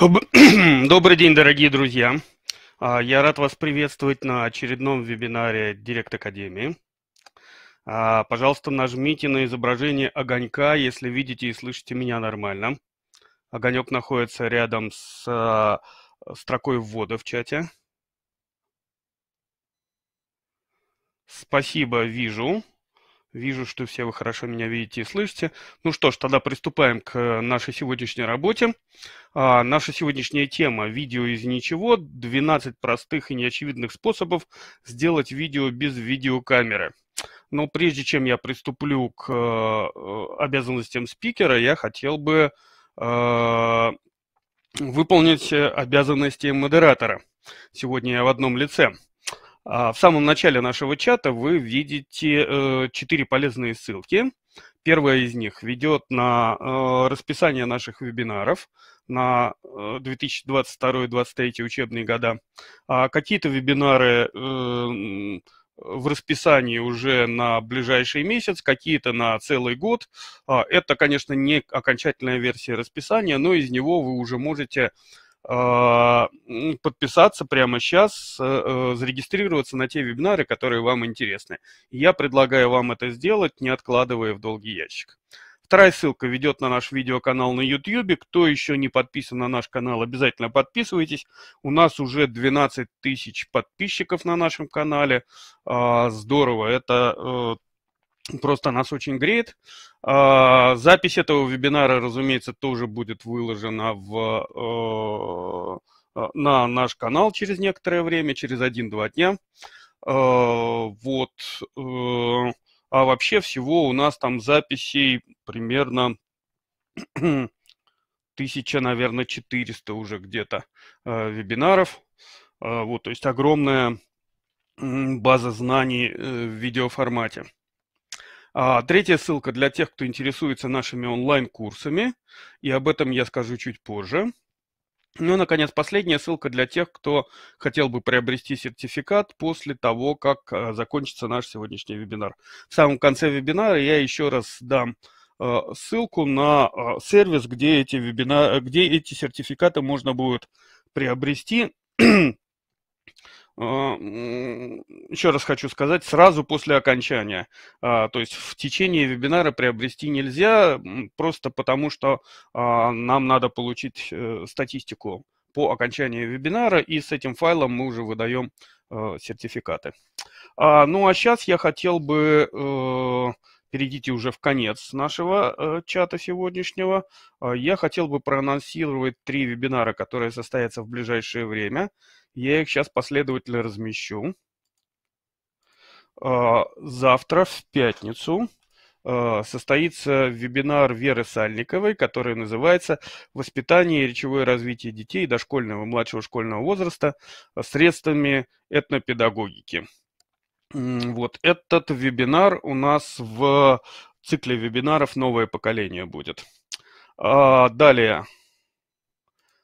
Добрый день, дорогие друзья. А, я рад вас приветствовать на очередном вебинаре Директ Академии. А, пожалуйста, нажмите на изображение огонька, если видите и слышите меня нормально. Огонек находится рядом с а, строкой ввода в чате. Спасибо, вижу. Вижу, что все вы хорошо меня видите и слышите. Ну что ж, тогда приступаем к э, нашей сегодняшней работе. А, наша сегодняшняя тема – видео из ничего. 12 простых и неочевидных способов сделать видео без видеокамеры. Но прежде чем я приступлю к э, э обязанностям спикера, я хотел бы э, выполнить обязанности модератора. Сегодня я в одном лице – а, в самом начале нашего чата вы видите э, четыре полезные ссылки. Первая из них ведет на э, расписание наших вебинаров на 2022-2023 э, учебные года. А какие-то вебинары в расписании уже на ближайший месяц, какие-то на целый год. А, это, конечно, не окончательная версия расписания, но из него вы уже можете а, подписаться прямо сейчас, э, э, зарегистрироваться на те вебинары, которые вам интересны. Я предлагаю вам это сделать, не откладывая в долгий ящик. Вторая ссылка ведет на наш видеоканал на YouTube. Кто еще не подписан на наш канал, обязательно подписывайтесь. У нас уже 12 тысяч подписчиков на нашем канале. А, здорово, это э, просто нас очень греет. А, запись этого вебинара, разумеется, тоже будет выложена в, э, на наш канал через некоторое время, через один-два дня. А, вот. Э, а вообще всего у нас там записей примерно тысяча, наверное, 400 уже где-то э, вебинаров. А, вот, то есть огромная база знаний в видеоформате. А, третья ссылка для тех, кто интересуется нашими онлайн-курсами, и об этом я скажу чуть позже. Ну и, наконец, последняя ссылка для тех, кто хотел бы приобрести сертификат после того, как э, закончится наш сегодняшний вебинар. В самом конце вебинара я еще раз дам э, ссылку на э, сервис, где эти, вебинар, где эти сертификаты можно будет приобрести. А, еще раз хочу сказать, сразу после окончания. А, то есть в течение вебинара приобрести нельзя, просто потому что а, нам надо получить э, статистику по окончании вебинара, и с этим файлом мы уже выдаем э, сертификаты. Ну а сейчас я хотел бы э, перейдите уже в конец нашего э, чата сегодняшнего. Э, я хотел бы проанонсировать три вебинара, которые состоятся в ближайшее время. Я их сейчас последовательно размещу. Э, завтра, в пятницу, э, состоится вебинар Веры Сальниковой, который называется «Воспитание и речевое развитие детей дошкольного и младшего школьного возраста средствами этнопедагогики». Вот этот вебинар у нас в цикле вебинаров «Новое поколение» будет. А, далее,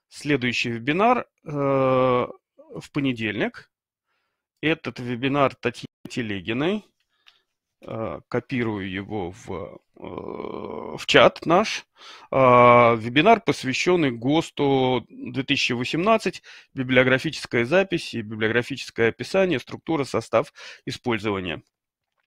следующий вебинар э, в понедельник. Этот вебинар Татьяны Телегиной. Э, копирую его в, э, в чат наш. А, вебинар, посвященный ГОСТу 2018, библиографическая запись и библиографическое описание, структура, состав использования.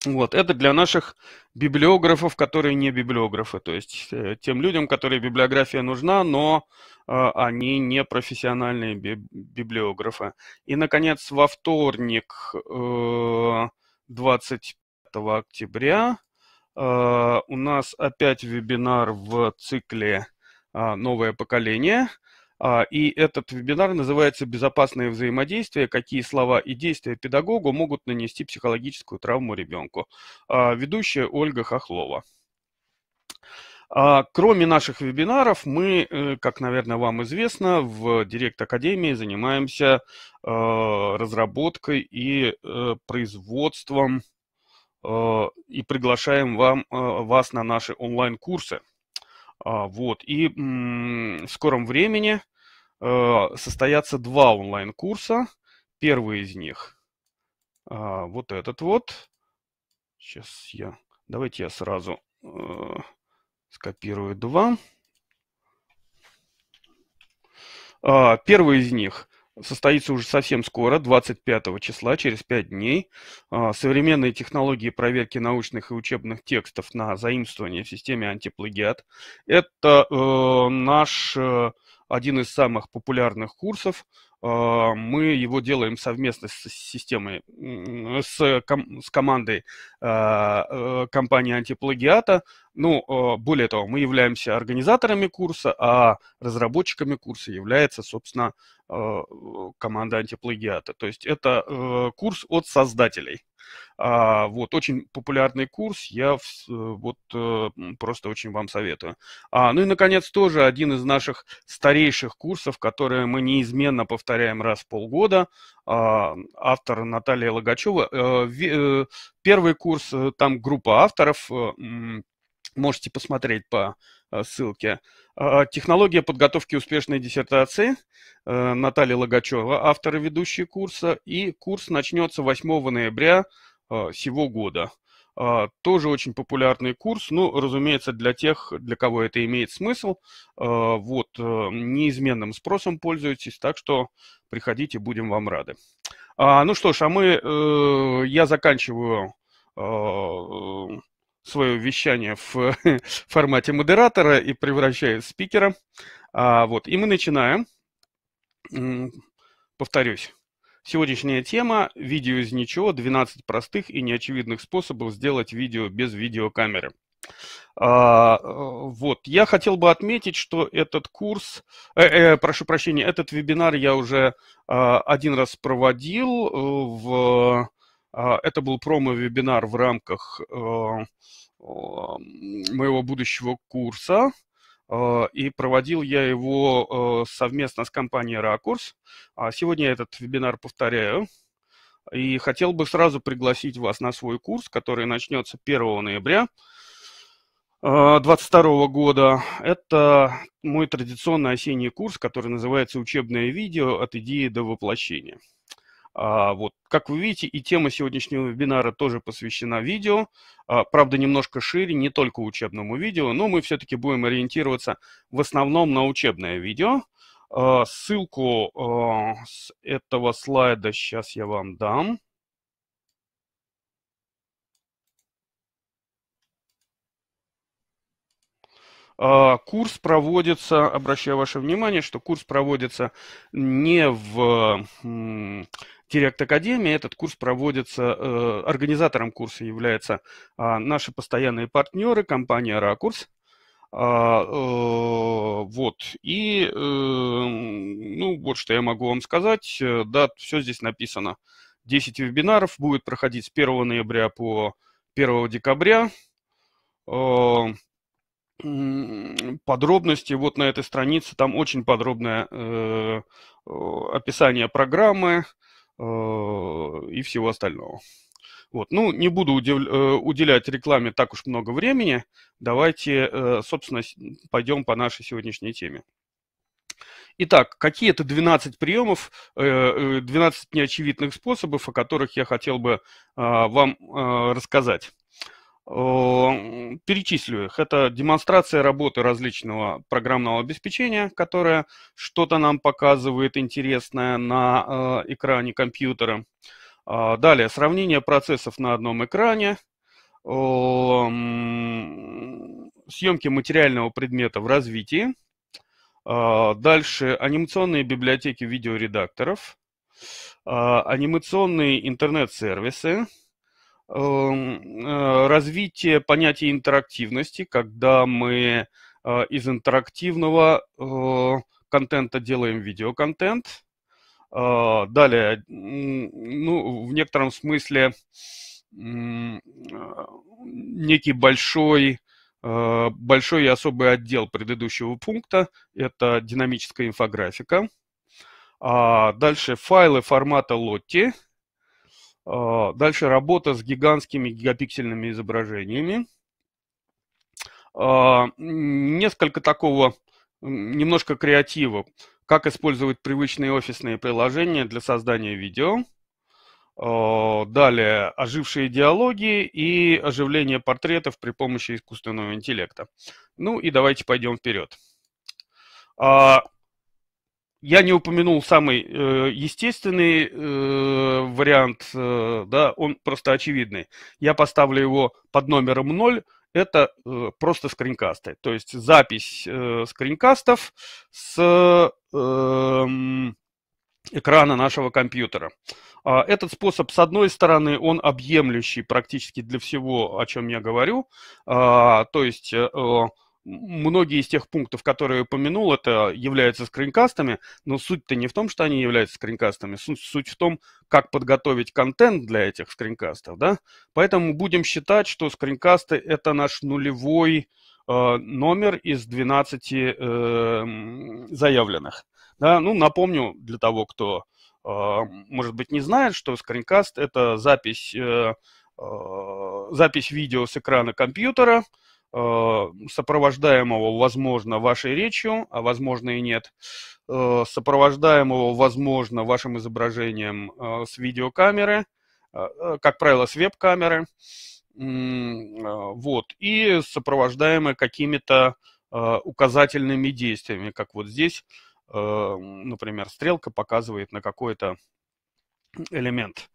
Вот, это для наших библиографов, которые не библиографы, то есть э, тем людям, которые библиография нужна, но э, они не профессиональные би- библиографы. И, наконец, во вторник, э, 20 октября э, у нас опять вебинар в цикле э, «Новое поколение». Э, и этот вебинар называется «Безопасное взаимодействие. Какие слова и действия педагогу могут нанести психологическую травму ребенку?» Ведущая Ольга Хохлова. Кроме наших вебинаров, мы, как, наверное, вам известно, в Директ Академии занимаемся разработкой и производством Э, и приглашаем вам, э, вас на наши онлайн-курсы. А, вот. И в скором времени э, состоятся два онлайн-курса. Первый из них а, вот этот вот. Сейчас я... Давайте я сразу скопирую два. А, первый из них состоится уже совсем скоро, 25 числа, через 5 дней. А, современные технологии проверки научных и учебных текстов на заимствование в системе антиплагиат. Это э, наш э, один из самых популярных курсов. Э, мы его делаем совместно с системой, с, ком, с командой а, э, компании антиплагиата. Ну, э, более того, мы являемся организаторами курса, а разработчиками курса является, собственно, э, команда антиплагиата. То есть это э, курс от создателей. А, вот, очень популярный курс, я вот просто очень вам советую. А, ну и, наконец, тоже один из наших старейших курсов, которые мы неизменно повторяем раз в полгода, а, автор Наталья Логачева. Первый курс, там группа авторов, можете посмотреть по э, ссылке. А, технология подготовки успешной диссертации э, Наталья Логачева, автор и ведущий курса. И курс начнется 8 ноября э, сего года. А, тоже очень популярный курс, ну, разумеется, для тех, для кого это имеет смысл. А, вот, неизменным спросом пользуетесь, так что приходите, будем вам рады. Ну что ж, а мы, я заканчиваю свое вещание в э, формате модератора и превращает в спикера. А, вот, и мы начинаем. Повторюсь. Сегодняшняя тема – видео из ничего, 12 простых и неочевидных способов сделать видео без видеокамеры. А, э, вот, я хотел бы отметить, что этот курс, э, э, прошу прощения, этот вебинар я уже э, один раз проводил э, в а, это был промо-вебинар в рамках э, моего будущего курса, э, и проводил я его э, совместно с компанией «Ракурс». А сегодня я этот вебинар повторяю, и хотел бы сразу пригласить вас на свой курс, который начнется 1 ноября 2022 года. Это мой традиционный осенний курс, который называется «Учебное видео от идеи до воплощения». А, вот. Как вы видите, и тема сегодняшнего вебинара тоже посвящена видео, а, правда, немножко шире, не только учебному видео, но мы все-таки будем ориентироваться в основном на учебное видео. А, ссылку с этого слайда сейчас я вам дам. Курс проводится, обращаю ваше внимание, что курс проводится не в Терект Академия. Этот курс проводится, э, организатором курса является э, наши постоянные партнеры, компания «Ракурс». А, э, вот, и, э, ну, вот что я могу вам сказать, э, да, все здесь написано. 10 вебинаров будет проходить с 1 ноября по 1 декабря. Э, подробности вот на этой странице, там очень подробное э, описание программы, Э, и всего остального. Вот. Ну, не буду э, уделять рекламе так уж много времени. Давайте, э, собственно, пойдем по нашей сегодняшней теме. Итак, какие это 12 приемов, 12 неочевидных способов, о которых я хотел бы вам рассказать. Перечислю их. Это демонстрация работы различного программного обеспечения, которое что-то нам показывает интересное на э, экране компьютера. А, далее, сравнение процессов на одном экране, съемки материального предмета в развитии, а, дальше анимационные библиотеки видеоредакторов, а, анимационные интернет-сервисы, Эм, э, развитие понятия интерактивности, когда мы э, из интерактивного э, контента делаем видеоконтент. Далее, ну, в некотором смысле некий большой, большой и особый отдел предыдущего пункта – это динамическая инфографика. А дальше файлы формата Lottie – а, дальше работа с гигантскими гигапиксельными изображениями. А, несколько такого, немножко креатива. Как использовать привычные офисные приложения для создания видео. А, далее ожившие диалоги и оживление портретов при помощи искусственного интеллекта. Ну и давайте пойдем вперед. Я не упомянул самый э, естественный э, вариант, э, да, он просто очевидный. Я поставлю его под номером 0, это э, просто скринкасты. То есть запись э, скринкастов с э, экрана нашего компьютера. А, этот способ, с одной стороны, он объемлющий практически для всего, о чем я говорю. А, то есть э, многие из тех пунктов, которые я упомянул, это являются скринкастами, но суть-то не в том, что они являются скринкастами, суть, в том, как подготовить контент для этих скринкастов, да, поэтому будем считать, что скринкасты это наш нулевой э, номер из 12 э, эм, заявленных, да, ну, напомню для того, кто, э, может быть, не знает, что скринкаст это запись, э, э, запись видео с экрана компьютера, Э, сопровождаемого, возможно, вашей речью, а возможно и нет, э, сопровождаемого, возможно, вашим изображением э, с видеокамеры, как правило, с веб-камеры, вот, и сопровождаемое какими-то указательными действиями, как вот здесь, например, стрелка показывает на какой-то элемент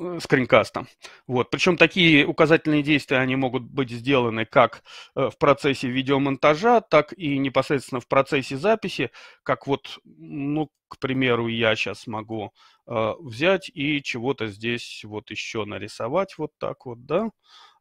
Э, скринкаста. Вот. Причем такие указательные действия, они могут быть сделаны как э, в процессе видеомонтажа, так и непосредственно в процессе записи, как вот, ну, к примеру, я сейчас могу э, взять и чего-то здесь вот еще нарисовать вот так вот, да.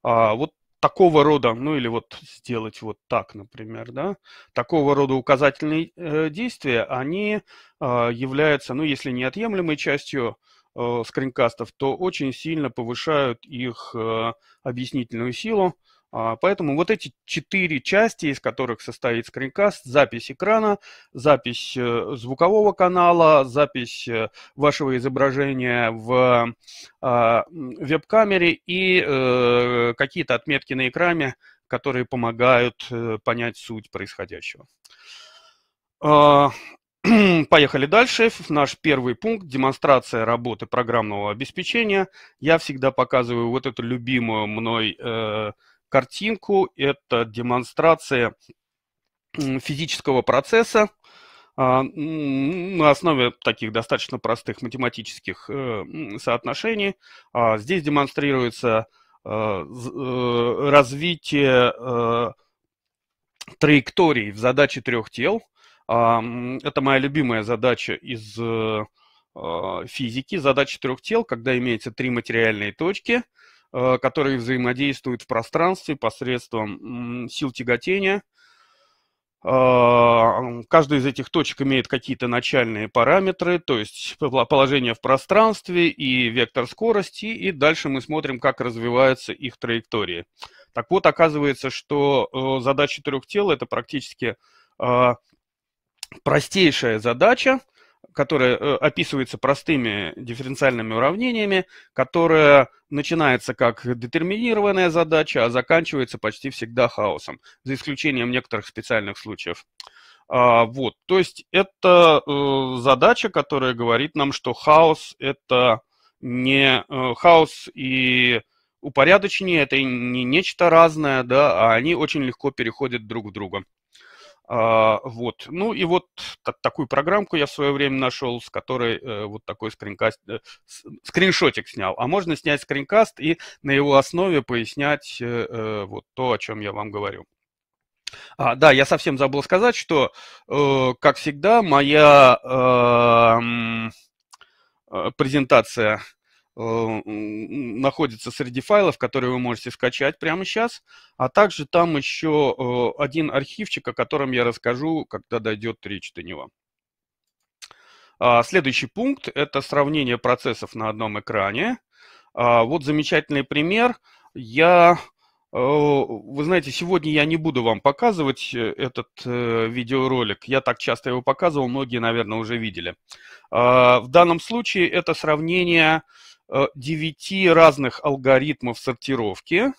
А, вот такого рода, ну или вот сделать вот так, например, да, такого рода указательные э, действия, они э, являются, ну, если неотъемлемой частью э, скринкастов, то очень сильно повышают их э, объяснительную силу. Э, поэтому вот эти четыре части, из которых состоит скринкаст, запись экрана, запись э, звукового канала, запись э, вашего изображения в э, веб-камере и э, какие-то отметки на экране, которые помогают э, понять суть происходящего. А, Поехали дальше. Наш первый пункт – демонстрация работы программного обеспечения. Я всегда показываю вот эту любимую мной э, картинку. Это демонстрация физического процесса э, на основе таких достаточно простых математических э, соотношений. А здесь демонстрируется э, э развитие э, траекторий в задаче трех тел – это моя любимая задача из э, а, физики, задача трех тел, когда имеется три материальные точки, э, которые взаимодействуют в пространстве посредством сил тяготения. А, каждая из этих точек имеет какие-то начальные параметры, то есть положение в пространстве и вектор скорости, и дальше мы смотрим, как развиваются их траектории. Так вот, оказывается, что э, задача трех тел – это практически а, простейшая задача, которая э, описывается простыми дифференциальными уравнениями, которая начинается как детерминированная задача, а заканчивается почти всегда хаосом, за исключением некоторых специальных случаев. А, вот, то есть это э, задача, которая говорит нам, что хаос это не э, хаос и упорядочение, это не нечто разное, да, а они очень легко переходят друг в друга. А, вот. Ну и вот такую программку я в свое время нашел, с которой э, вот такой скринкаст, э, скриншотик снял. А можно снять скринкаст и на его основе пояснять э, вот то, о чем я вам говорю. А, да, я совсем забыл сказать, что, как всегда, моя э, презентация Э, находится среди файлов, которые вы можете скачать прямо сейчас. А также там еще э, один архивчик, о котором я расскажу, когда дойдет речь до него. А, следующий пункт – это сравнение процессов на одном экране. А, вот замечательный пример. Я, э, вы знаете, сегодня я не буду вам показывать этот видеоролик. Я так часто его показывал, многие, наверное, уже видели. А, в данном случае это сравнение 9 э, разных алгоритмов сортировки, э,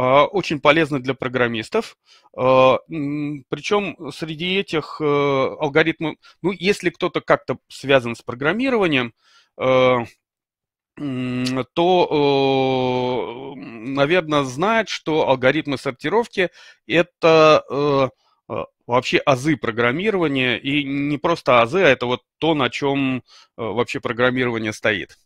очень полезны для программистов. Э, Причем среди этих алгоритмов, ну, если кто-то как-то связан с программированием, то, наверное, знает, что алгоритмы сортировки – это вообще азы программирования, и не просто азы, а это вот то, на чем вообще программирование стоит.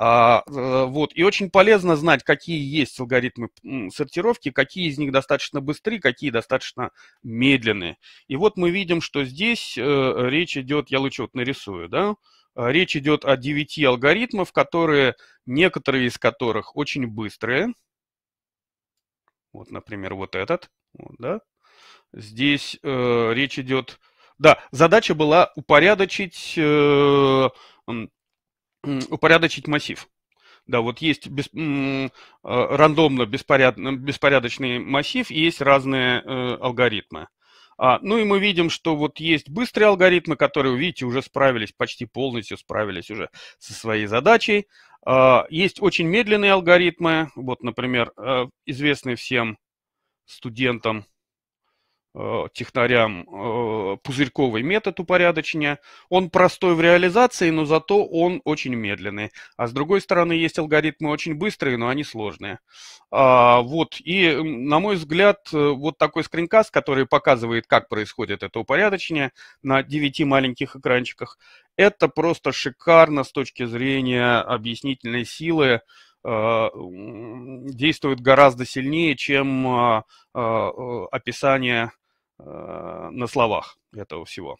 А, э, вот. И очень полезно знать, какие есть алгоритмы сортировки, какие из них достаточно быстры, какие достаточно медленные. И вот мы видим, что здесь э, речь идет, я лучше вот нарисую, да, а, речь идет о 9 алгоритмах, которые, некоторые из которых очень быстрые. Вот, например, вот этот. Вот, да. Здесь э, речь идет... Да, задача была упорядочить э, упорядочить массив. Да, вот есть без, э, рандомно беспоряд, беспорядочный массив, и есть разные э, алгоритмы. А, ну и мы видим, что вот есть быстрые алгоритмы, которые, видите, уже справились, почти полностью справились уже со своей задачей. А, есть очень медленные алгоритмы, вот, например, э, известный всем студентам Э, технарям э, пузырьковый метод упорядочения. Он простой в реализации, но зато он очень медленный. А с другой стороны, есть алгоритмы очень быстрые, но они сложные. А, вот, и, на мой взгляд, э, вот такой скринкаст, который показывает, как происходит это упорядочение на 9 маленьких экранчиках, это просто шикарно с точки зрения объяснительной силы, действует гораздо сильнее, чем а, а, описание Э, на словах этого всего.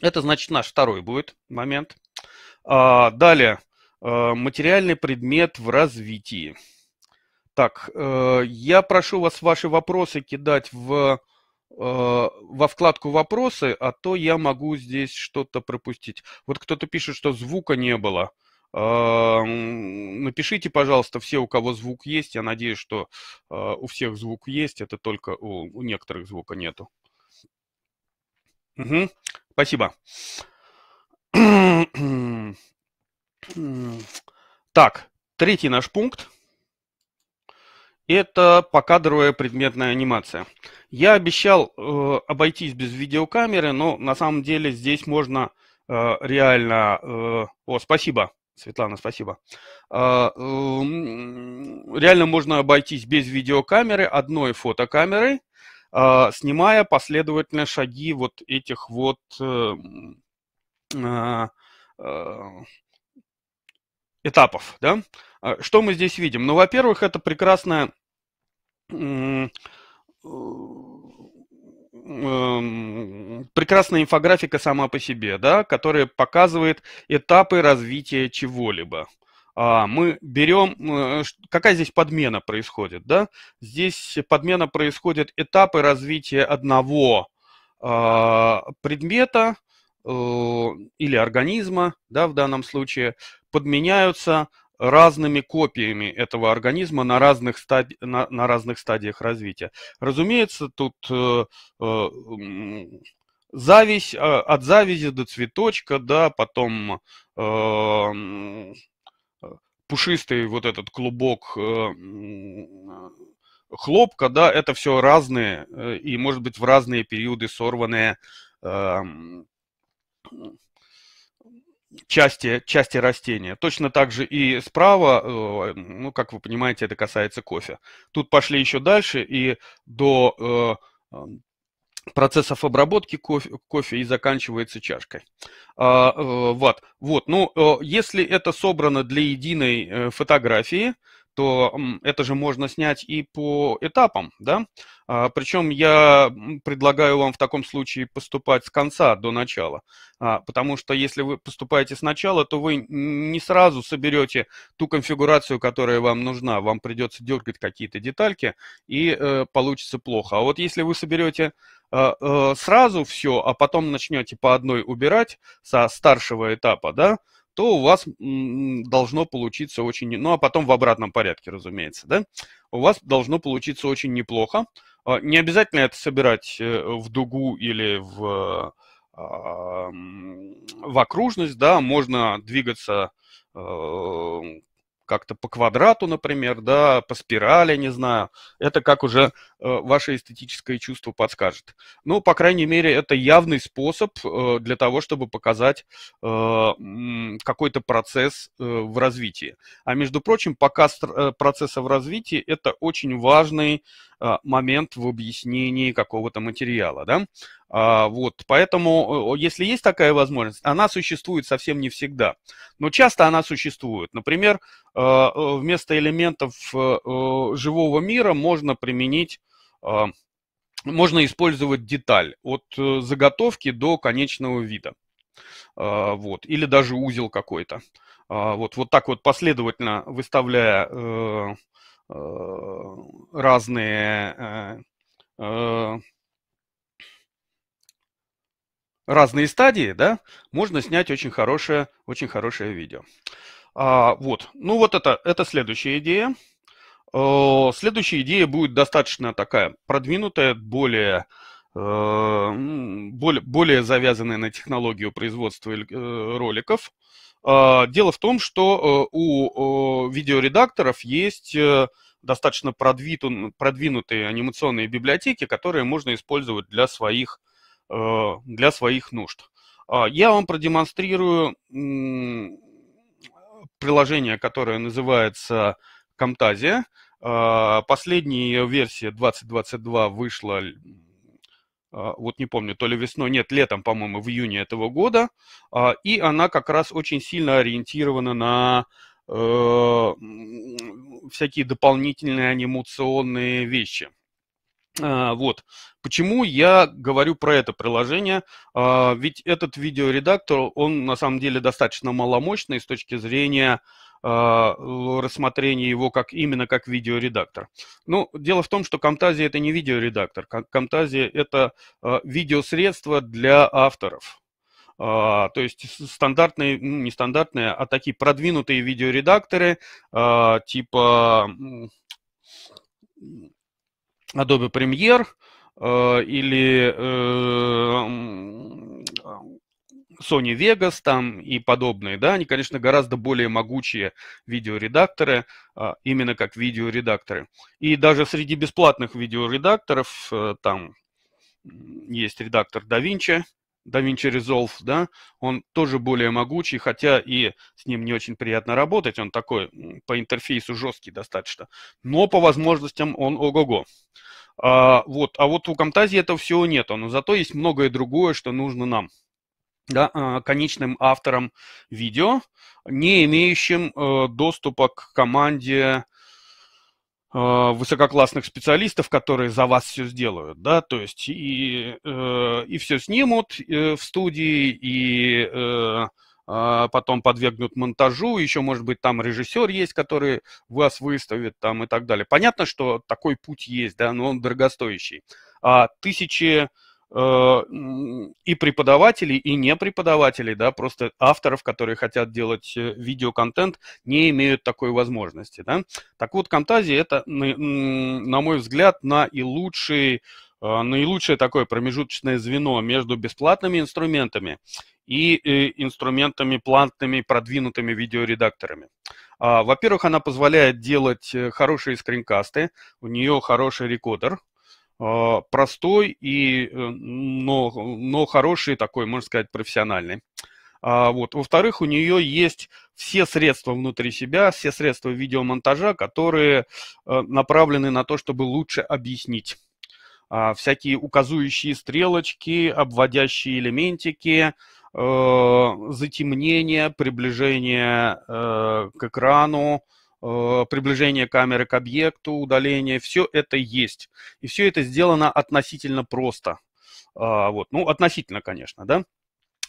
Это, значит, наш второй будет момент. А, далее, э, материальный предмет в развитии. Так, э, я прошу вас ваши вопросы кидать в, во вкладку «Вопросы», а то я могу здесь что-то пропустить. Вот кто-то пишет, что звука не было. А, напишите, пожалуйста, все, у кого звук есть. Я надеюсь, что а, у всех звук есть. Это только у, у некоторых звука нету. Угу. Спасибо. Так, третий наш пункт – это покадровая предметная анимация. Я обещал э, обойтись без видеокамеры, но на самом деле здесь можно э, реально… Э, о, спасибо. Светлана, спасибо. А, реально можно обойтись без видеокамеры, одной фотокамерой, а, снимая последовательно шаги вот этих вот эм, а, этапов. Да? Что мы здесь видим? Ну, во-первых, это прекрасная э, Эм, прекрасная инфографика сама по себе, да, которая показывает этапы развития чего-либо. А мы берем, э, какая здесь подмена происходит, да? Здесь подмена происходит этапы развития одного э, предмета э, или организма, да, в данном случае, подменяются разными копиями этого организма на разных, стади... на, на разных стадиях развития. Разумеется, тут э, э, зависть, э, от завязи до цветочка, да, потом э, пушистый вот этот клубок э, хлопка, да, это все разные э, и, может быть, в разные периоды сорванные э, части, части растения. Точно так же и справа, э, ну, как вы понимаете, это касается кофе. Тут пошли еще дальше и до э, эм, процессов обработки кофе, кофе и заканчивается чашкой. А, э, вот, вот. Ну, если это собрано для единой фотографии, то это же можно снять и по этапам, да? А, причем я предлагаю вам в таком случае поступать с конца до начала, а, потому что если вы поступаете с начала, то вы не сразу соберете ту конфигурацию, которая вам нужна, вам придется дергать какие-то детальки, и э, получится плохо. А вот если вы соберете а, э, сразу все, а потом начнете по одной убирать со старшего этапа, да, то у вас должно получиться очень... Ну, а потом в обратном порядке, разумеется, да? У вас должно получиться очень неплохо. А, не обязательно это собирать э, в дугу или в, а, в окружность, да, можно двигаться а, как-то по квадрату, например, да, по спирали, не знаю. Это как уже э, ваше эстетическое чувство подскажет. Ну, по крайней мере, это явный способ э, для того, чтобы показать э, какой-то процесс э, в развитии. А между прочим, показ э, процесса в развитии – это очень важный э, момент в объяснении какого-то материала, да. А, вот, поэтому, если есть такая возможность, она существует совсем не всегда, но часто она существует. Например, а, вместо элементов э, живого мира можно применить, а, можно использовать деталь от э, заготовки до конечного вида. Вот, или даже узел какой-то. Вот, вот так вот последовательно выставляя э, разные разные стадии, да, можно снять очень хорошее, очень хорошее видео. А, вот, ну вот это, это следующая идея. Э, следующая идея будет достаточно такая продвинутая, более, э, более, более завязанная на технологию производства э, роликов. Э, дело в том, что э, у видеоредакторов есть достаточно продвинутые анимационные библиотеки, которые можно использовать для своих Э, для своих нужд. А, я вам продемонстрирую приложение, которое называется Камтазия. А, последняя версия 2022 вышла, а, вот не помню, то ли весной, нет, летом, по-моему, в июне этого года. И она как раз очень сильно ориентирована на э, всякие дополнительные анимационные вещи. А, вот. Почему я говорю про это приложение? А, ведь этот видеоредактор, он на самом деле достаточно маломощный с точки зрения а, рассмотрения его как именно как видеоредактор. Ну, дело в том, что Camtasia это не видеоредактор. Camtasia это видеосредство для авторов. то есть стандартные, не стандартные, а такие продвинутые видеоредакторы, типа Adobe Premiere э, или э, Sony Vegas там и подобные, да, они, конечно, гораздо более могучие видеоредакторы, а, именно как видеоредакторы. И даже среди бесплатных видеоредакторов э, там есть редактор DaVinci, DaVinci Resolve, да, он тоже более могучий, хотя и с ним не очень приятно работать, он такой по интерфейсу жесткий достаточно, но по возможностям он ого-го. А, вот, а вот у Камтазии этого всего нет, но зато есть многое другое, что нужно нам, да, а, конечным авторам видео, не имеющим э, доступа к команде Э, высококлассных специалистов, которые за вас все сделают, да, то есть и, э, и все снимут э, в студии, и а потом подвергнут монтажу, еще, может быть, там режиссер есть, который вас выставит там и так далее. Понятно, что такой путь есть, да, но он дорогостоящий. А тысячи Э, и преподавателей, и не преподавателей, да, просто авторов, которые хотят делать э, видеоконтент, не имеют такой возможности, да. Так вот, Camtasia это, на мой взгляд, наилучший, э, наилучшее такое промежуточное звено между бесплатными инструментами и инструментами платными продвинутыми видеоредакторами. А, во-первых, она позволяет делать хорошие скринкасты, у нее хороший рекодер – а, простой и, э, но, но хороший такой, можно сказать, профессиональный. А, вот. Во-вторых, у нее есть все средства внутри себя, все средства видеомонтажа, которые э, направлены на то, чтобы лучше объяснить. А, всякие указующие стрелочки, обводящие элементики, э, затемнение, приближение к экрану, Э, приближение камеры к объекту, удаление, все это есть. И все это сделано относительно просто. А, вот. Ну, относительно, конечно, да.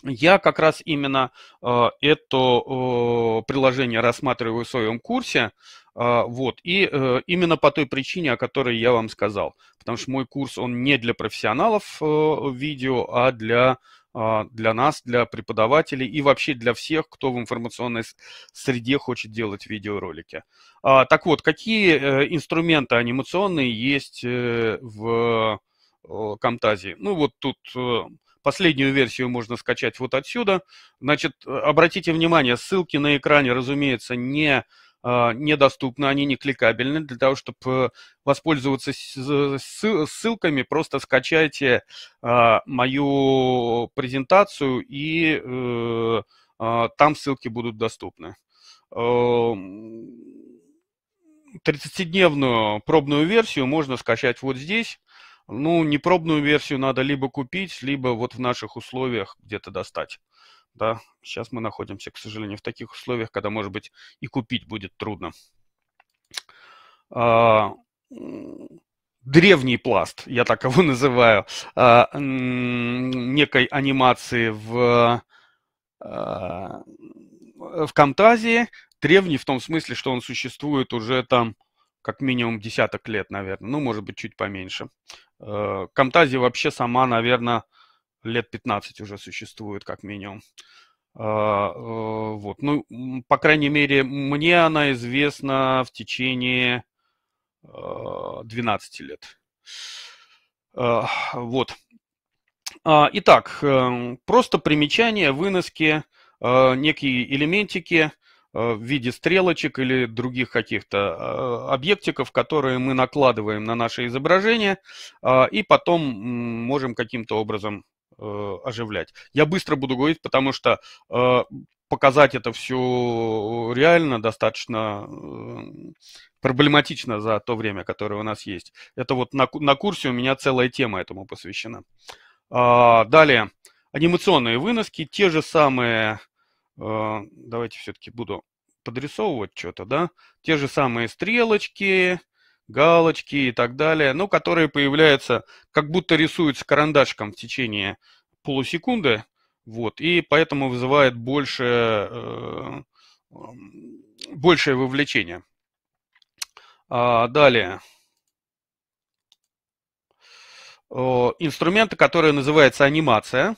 Я как раз именно э, это э, приложение рассматриваю в своем курсе, вот, и именно по той причине, о которой я вам сказал, потому что мой курс, он не для профессионалов видео, а для а, для нас, для преподавателей и вообще для всех, кто в информационной среде хочет делать видеоролики. А, так вот, какие э, инструменты анимационные есть э, в Камтазии? Ну вот тут э, Последнюю версию можно скачать вот отсюда. Значит, обратите внимание, ссылки на экране, разумеется, не а, недоступны, они не кликабельны. Для того, чтобы э, воспользоваться э, ссылками, просто скачайте а, мою презентацию, и э, а, там ссылки будут доступны. 30-дневную эм, пробную версию можно скачать вот здесь. Ну, непробную версию надо либо купить, либо вот в наших условиях где-то достать да, сейчас мы находимся, к сожалению, в таких условиях, когда, может быть, и купить будет трудно. А, древний пласт, я так его называю, а, некой анимации в, а, в Камтазии. Древний в том смысле, что он существует уже там как минимум десяток лет, наверное, ну, может быть, чуть поменьше. Камтазия вообще сама, наверное, лет 15 уже существует, как минимум. А, э, вот. Ну, по крайней мере, мне она известна в течение 12 а, лет. А, вот. Итак, эм, просто примечание, выноски, э, некие элементики э, в виде стрелочек или других каких-то объектиков, которые мы накладываем на наше изображение и потом можем каким-то образом Э, оживлять. Я быстро буду говорить, потому что э, показать это все реально достаточно э, проблематично за то время, которое у нас есть. Это вот на, на курсе у меня целая тема этому посвящена. А, далее, анимационные выноски, те же самые, э, давайте все-таки буду подрисовывать что-то, да, те же самые стрелочки, галочки и так далее, но которые появляются, как будто рисуются карандашком в течение полусекунды, вот, и поэтому вызывает больше, э, эм, большее вовлечение. А, далее. Э, инструменты, которые называются анимация.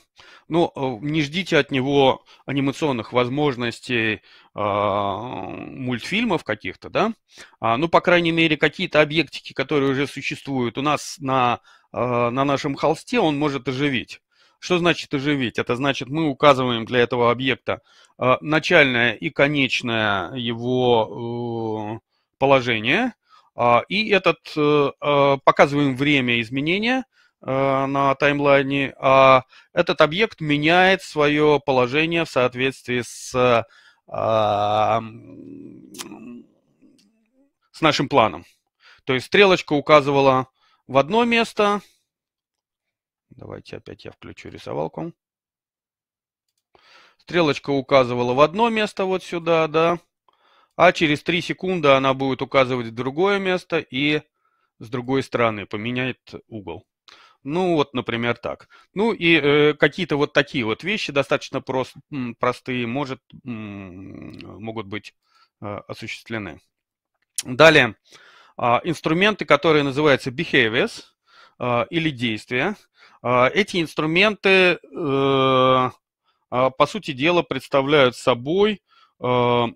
Ну, э, не ждите от него анимационных возможностей а, мультфильмов каких-то, да? А, ну, по крайней мере, какие-то объектики, которые уже существуют у нас на, э, на нашем холсте, он может оживить. Что значит оживить? Это значит, мы указываем для этого объекта э, начальное и конечное его положение, а, и этот показываем время изменения – Э, на таймлайне, а этот объект меняет свое положение в соответствии с, э, с нашим планом. То есть стрелочка указывала в одно место. Давайте опять я включу рисовалку. Стрелочка указывала в одно место вот сюда, да. А через 3 секунды она будет указывать в другое место и с другой стороны поменяет угол. Ну, вот, например, так. Ну, и э, какие-то вот такие вот вещи достаточно прост, простые может, могут быть э, осуществлены. Далее, э, инструменты, которые называются behaviors э, или действия. Э, эти инструменты, э, э, по сути дела, представляют собой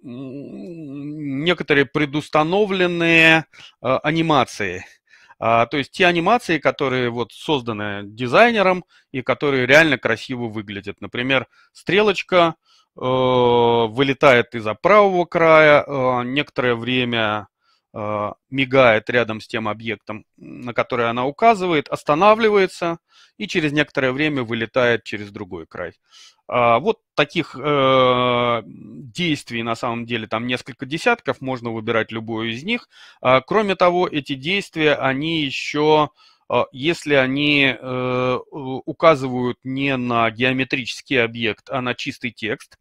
некоторые предустановленные анимации – а, то есть те анимации, которые вот созданы дизайнером и которые реально красиво выглядят. Например, стрелочка э, вылетает из-за правого края, э, некоторое время э, мигает рядом с тем объектом, на который она указывает, останавливается и через некоторое время вылетает через другой край. А, вот таких э, действий на самом деле там несколько десятков, можно выбирать любую из них. А, кроме того, эти действия, они еще, а, если они э, указывают не на геометрический объект, а на чистый текст,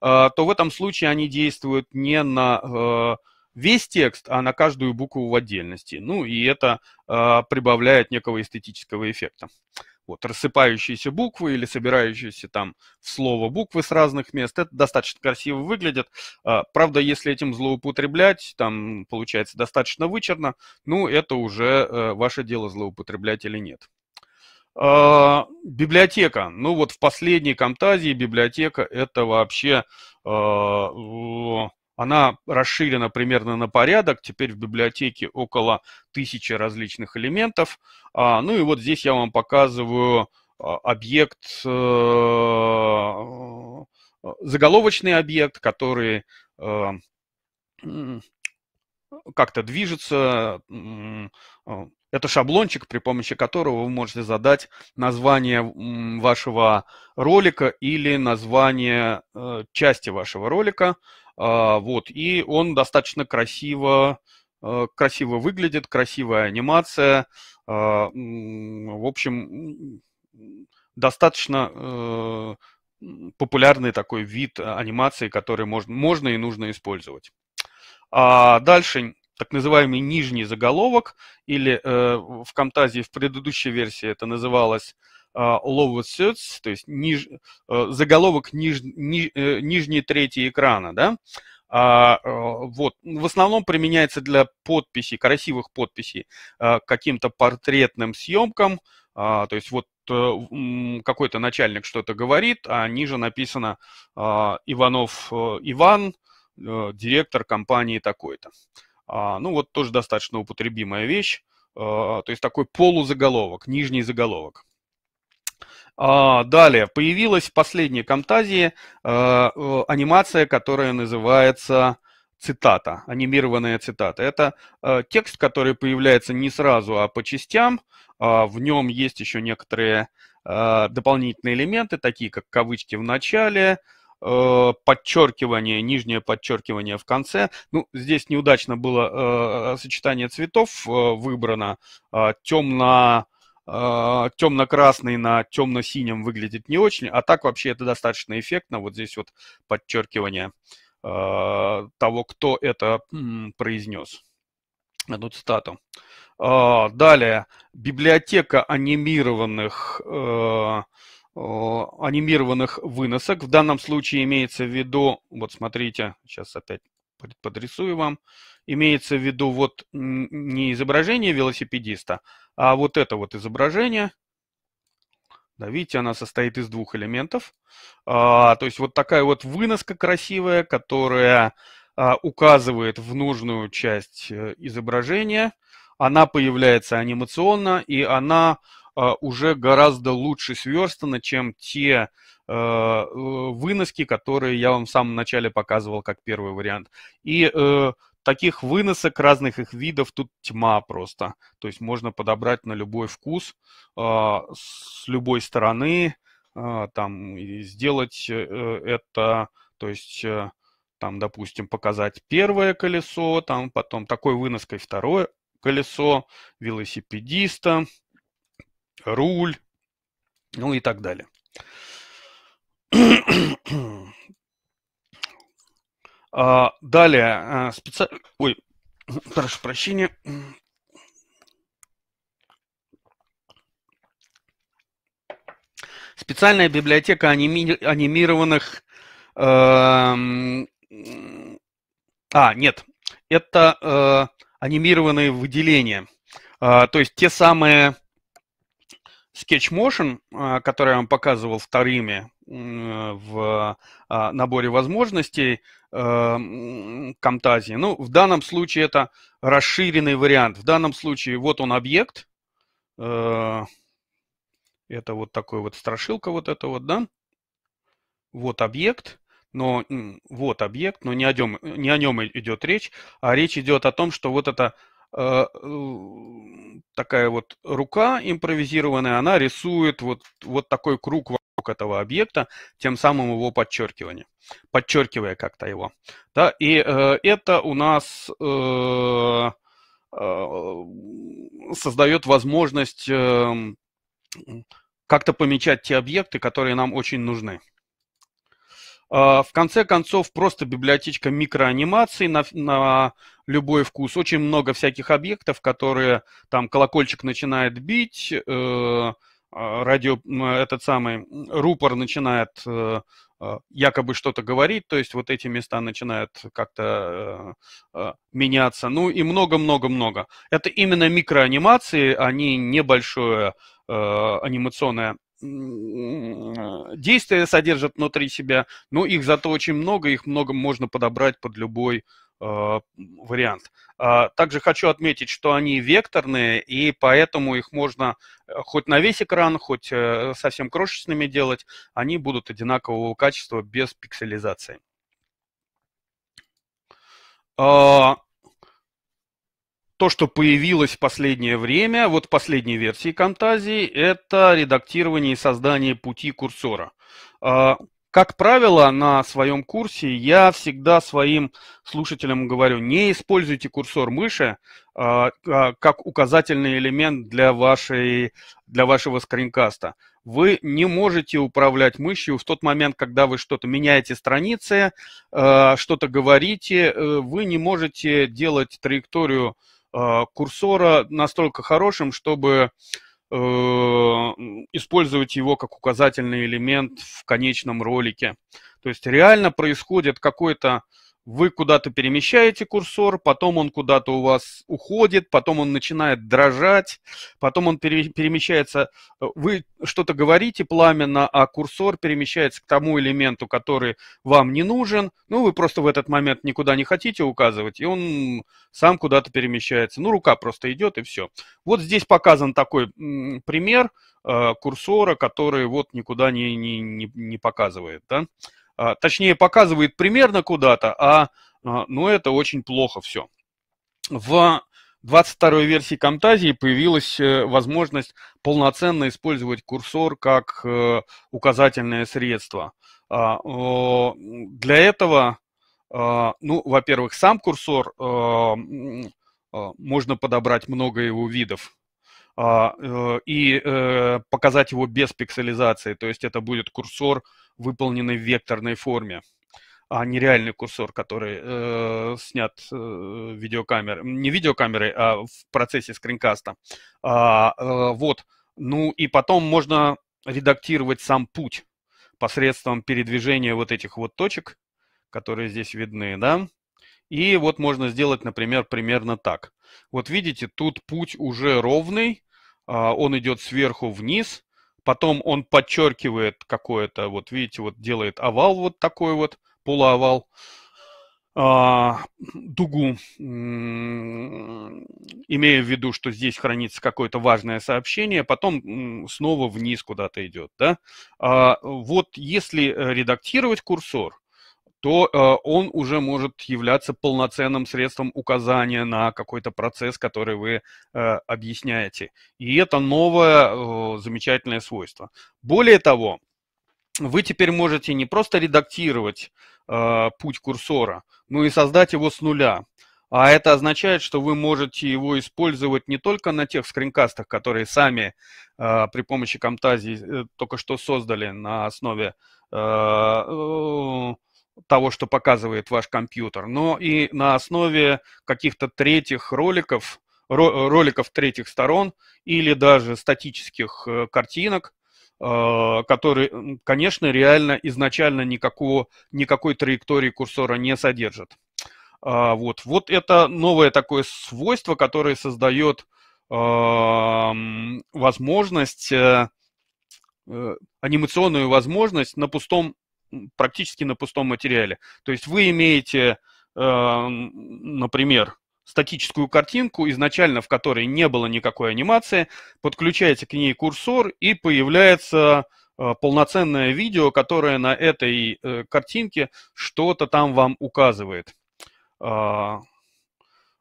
то в этом случае они действуют не на э, весь текст, а на каждую букву в отдельности. Ну и это прибавляет некого эстетического эффекта. Вот, рассыпающиеся буквы или собирающиеся там в слово буквы с разных мест. Это достаточно красиво выглядит. А, правда, если этим злоупотреблять, там получается достаточно вычурно, ну, это уже э, ваше дело злоупотреблять или нет. А, библиотека. Ну вот в последней Камтазии библиотека это вообще а, она расширена примерно на порядок, теперь в библиотеке около тысячи различных элементов. А, ну и вот здесь я вам показываю а, объект, э, э, заголовочный объект, который э, как-то движется. Это шаблончик, при помощи которого вы можете задать название вашего ролика или название части вашего ролика. А, вот, и он достаточно красиво, э, красиво выглядит, красивая анимация. А, в общем, достаточно э, популярный такой вид анимации, который можно, можно и нужно использовать. А дальше так называемый нижний заголовок, или э, в Камтазии в предыдущей версии это называлось а, lower thirds, то есть ниж, а, заголовок ниж, ни, э, нижней трети экрана, да, а, а, вот, в основном применяется для подписей, красивых подписей, каким-то портретным съемкам, а, то есть вот э, какой-то начальник что-то говорит, а ниже написано а, Иванов э, Иван, директор компании такой-то. Ну вот тоже достаточно употребимая вещь, то есть такой полузаголовок, нижний заголовок. А, далее, появилась в последней Камтазии а, анимация, которая называется цитата, анимированная цитата. Это э, текст, который появляется не сразу, а по частям. Э, в нем есть еще некоторые э, дополнительные элементы, такие как кавычки в начале, подчеркивание, нижнее подчеркивание в конце. Ну, здесь неудачно было э, сочетание цветов э, выбрано. Э, темно а, темно-красный на темно-синем выглядит не очень, а так вообще это достаточно эффектно. Вот здесь вот подчеркивание а, того, кто это произнес, эту цитату. А, далее, библиотека анимированных э, анимированных выносок. В данном случае имеется в виду, вот смотрите, сейчас опять подрисую вам, имеется в виду вот не изображение велосипедиста, а вот это вот изображение. Да, видите, она состоит из двух элементов. А, то есть вот такая вот выноска красивая, которая а, указывает в нужную часть э, изображения. Она появляется анимационно, и она а, уже гораздо лучше сверстано, чем те а, э, выноски, которые я вам в самом начале показывал как первый вариант. И э, таких выносок, разных их видов, тут тьма просто. То есть можно подобрать на любой вкус, а, с любой стороны, там, и сделать э, это, то есть, там, допустим, показать первое колесо, там, потом такой выноской второе колесо велосипедиста, руль, ну и так далее. а, далее, э, специ... Ой, прошу прощения. Специальная библиотека аними... анимированных... Эм, а, нет, это э, анимированные выделения. Э, то есть те самые Sketch Motion, а, который я вам показывал вторыми в а, наборе возможностей Camtasia. Э, ну, в данном случае это расширенный вариант. В данном случае вот он объект. Э, это вот такой вот страшилка вот это вот, да? Вот объект но вот объект, но не о, нем, не о нем идет речь, а речь идет о том, что вот это Э, такая вот рука импровизированная, она рисует вот, вот такой круг вокруг этого объекта, тем самым его подчеркивание, подчеркивая как-то его. Да, и э, это у нас э, э, создает возможность э, как-то помечать те объекты, которые нам очень нужны. А, в конце концов, просто библиотечка микроанимаций на, на любой вкус. Очень много всяких объектов, которые там колокольчик начинает бить, э, а, радио, этот самый рупор начинает э, а, якобы что-то говорить, то есть вот эти места начинают как-то э, э меняться, ну и много-много-много. Это именно микроанимации, они небольшое э, анимационное Э, действия содержат внутри себя, но их зато очень много, их много можно подобрать под любой э, вариант. А, также хочу отметить, что они векторные, и поэтому их можно э, хоть на весь экран, хоть э, совсем крошечными делать, они будут одинакового качества без пикселизации. А, то, что появилось в последнее время, вот в последней версии Камтазии, это редактирование и создание пути курсора. А, как правило, на своем курсе я всегда своим слушателям говорю, не используйте курсор мыши а, а, как указательный элемент для, вашей, для вашего скринкаста. Вы не можете управлять мышью в тот момент, когда вы что-то меняете страницы, что-то говорите, э, вы не можете делать траекторию а, курсора настолько хорошим, чтобы э, использовать его как указательный элемент в конечном ролике. То есть реально происходит какой-то вы куда-то перемещаете курсор, потом он куда-то у вас уходит, потом он начинает дрожать, потом он пере, перемещается, вы что-то говорите пламенно, а курсор перемещается к тому элементу, который вам не нужен, ну, вы просто в этот момент никуда не хотите указывать, и он сам куда-то перемещается. Ну, рука просто идет, и все. Вот здесь показан такой пример э, курсора, который вот никуда не, не, не, не показывает, да. А, точнее показывает примерно куда-то, а, а ну это очень плохо все. В 22-й версии Camtasia появилась э, возможность полноценно использовать курсор как э, указательное средство. А, для этого, ну, во-первых, сам курсор можно подобрать много его видов. А, э, и э, показать его без пикселизации, то есть это будет курсор, выполненный в векторной форме а не реальный курсор, который э, снят э, видеокамерой, не видеокамерой, а в процессе скринкаста. А, вот. Ну и потом можно редактировать сам путь посредством передвижения вот этих вот точек, которые здесь видны, да. И вот можно сделать, например, примерно так. Вот видите, тут путь уже ровный, а, он идет сверху вниз, потом он подчеркивает какое-то, вот видите, вот делает овал вот такой вот, полуовал, а, дугу, имея в виду, что здесь хранится какое-то важное сообщение, потом снова вниз куда-то идет. Да? А, вот если редактировать курсор, то э, он уже может являться полноценным средством указания на какой-то процесс, который вы э, объясняете. И это новое э, замечательное свойство. Более того, вы теперь можете не просто редактировать э, путь курсора, но и создать его с нуля. А это означает, что вы можете его использовать не только на тех скринкастах, которые сами э, при помощи Камтазии э, только что создали на основе э, э того, что показывает ваш компьютер, но и на основе каких-то третьих роликов, роликов третьих сторон или даже статических э, картинок, э, которые, конечно, реально изначально никакого, никакой траектории курсора не содержат. А, вот, вот это новое такое свойство, которое создает возможность, э, анимационную возможность на пустом практически на пустом материале. То есть вы имеете, э, например, статическую картинку, изначально в которой не было никакой анимации, подключаете к ней курсор и появляется э, полноценное видео, которое на этой э, картинке что-то там вам указывает. А,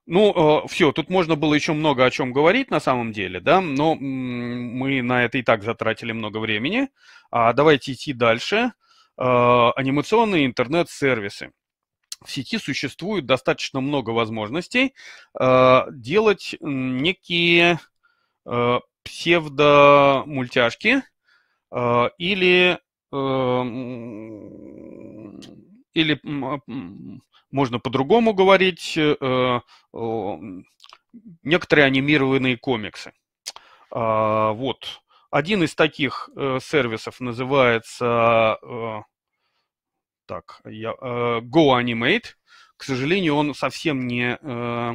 ну, все, тут можно было еще много о чем говорить на самом деле, да, но мы на это и так затратили много времени. А давайте идти дальше. А, анимационные интернет-сервисы. В сети существует достаточно много возможностей а, делать некие а, псевдо мультяшки или или можно по-другому говорить, некоторые анимированные комиксы. Вот. Один из таких э, сервисов называется э, так, я, э, GoAnimate. К сожалению, он совсем не... Э,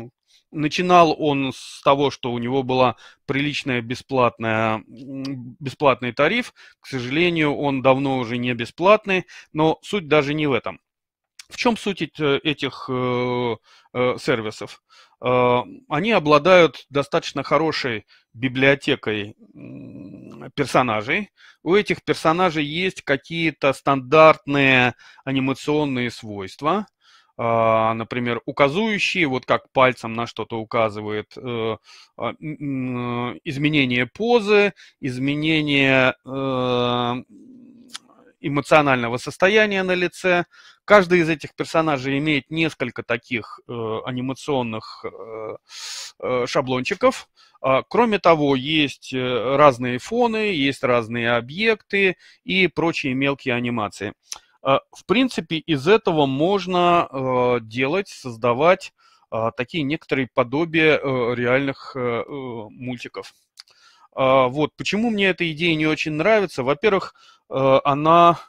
начинал он с того, что у него была приличная бесплатная, бесплатный тариф. К сожалению, он давно уже не бесплатный, но суть даже не в этом. В чем суть э, этих э, э, сервисов? Э, они обладают достаточно хорошей библиотекой персонажей. У этих персонажей есть какие-то стандартные анимационные свойства, а, например, указующие, вот как пальцем на что-то указывает, э, а, э, изменение позы, изменение э, эмоционального состояния на лице. Каждый из этих персонажей имеет несколько таких э, анимационных э, э шаблончиков. А, кроме того, есть э, разные фоны, есть разные объекты и прочие мелкие анимации. А, в принципе, из этого можно э, делать, создавать а, такие некоторые подобия реальных мультиков. А, вот, почему мне эта идея не очень нравится? Во-первых, э, она,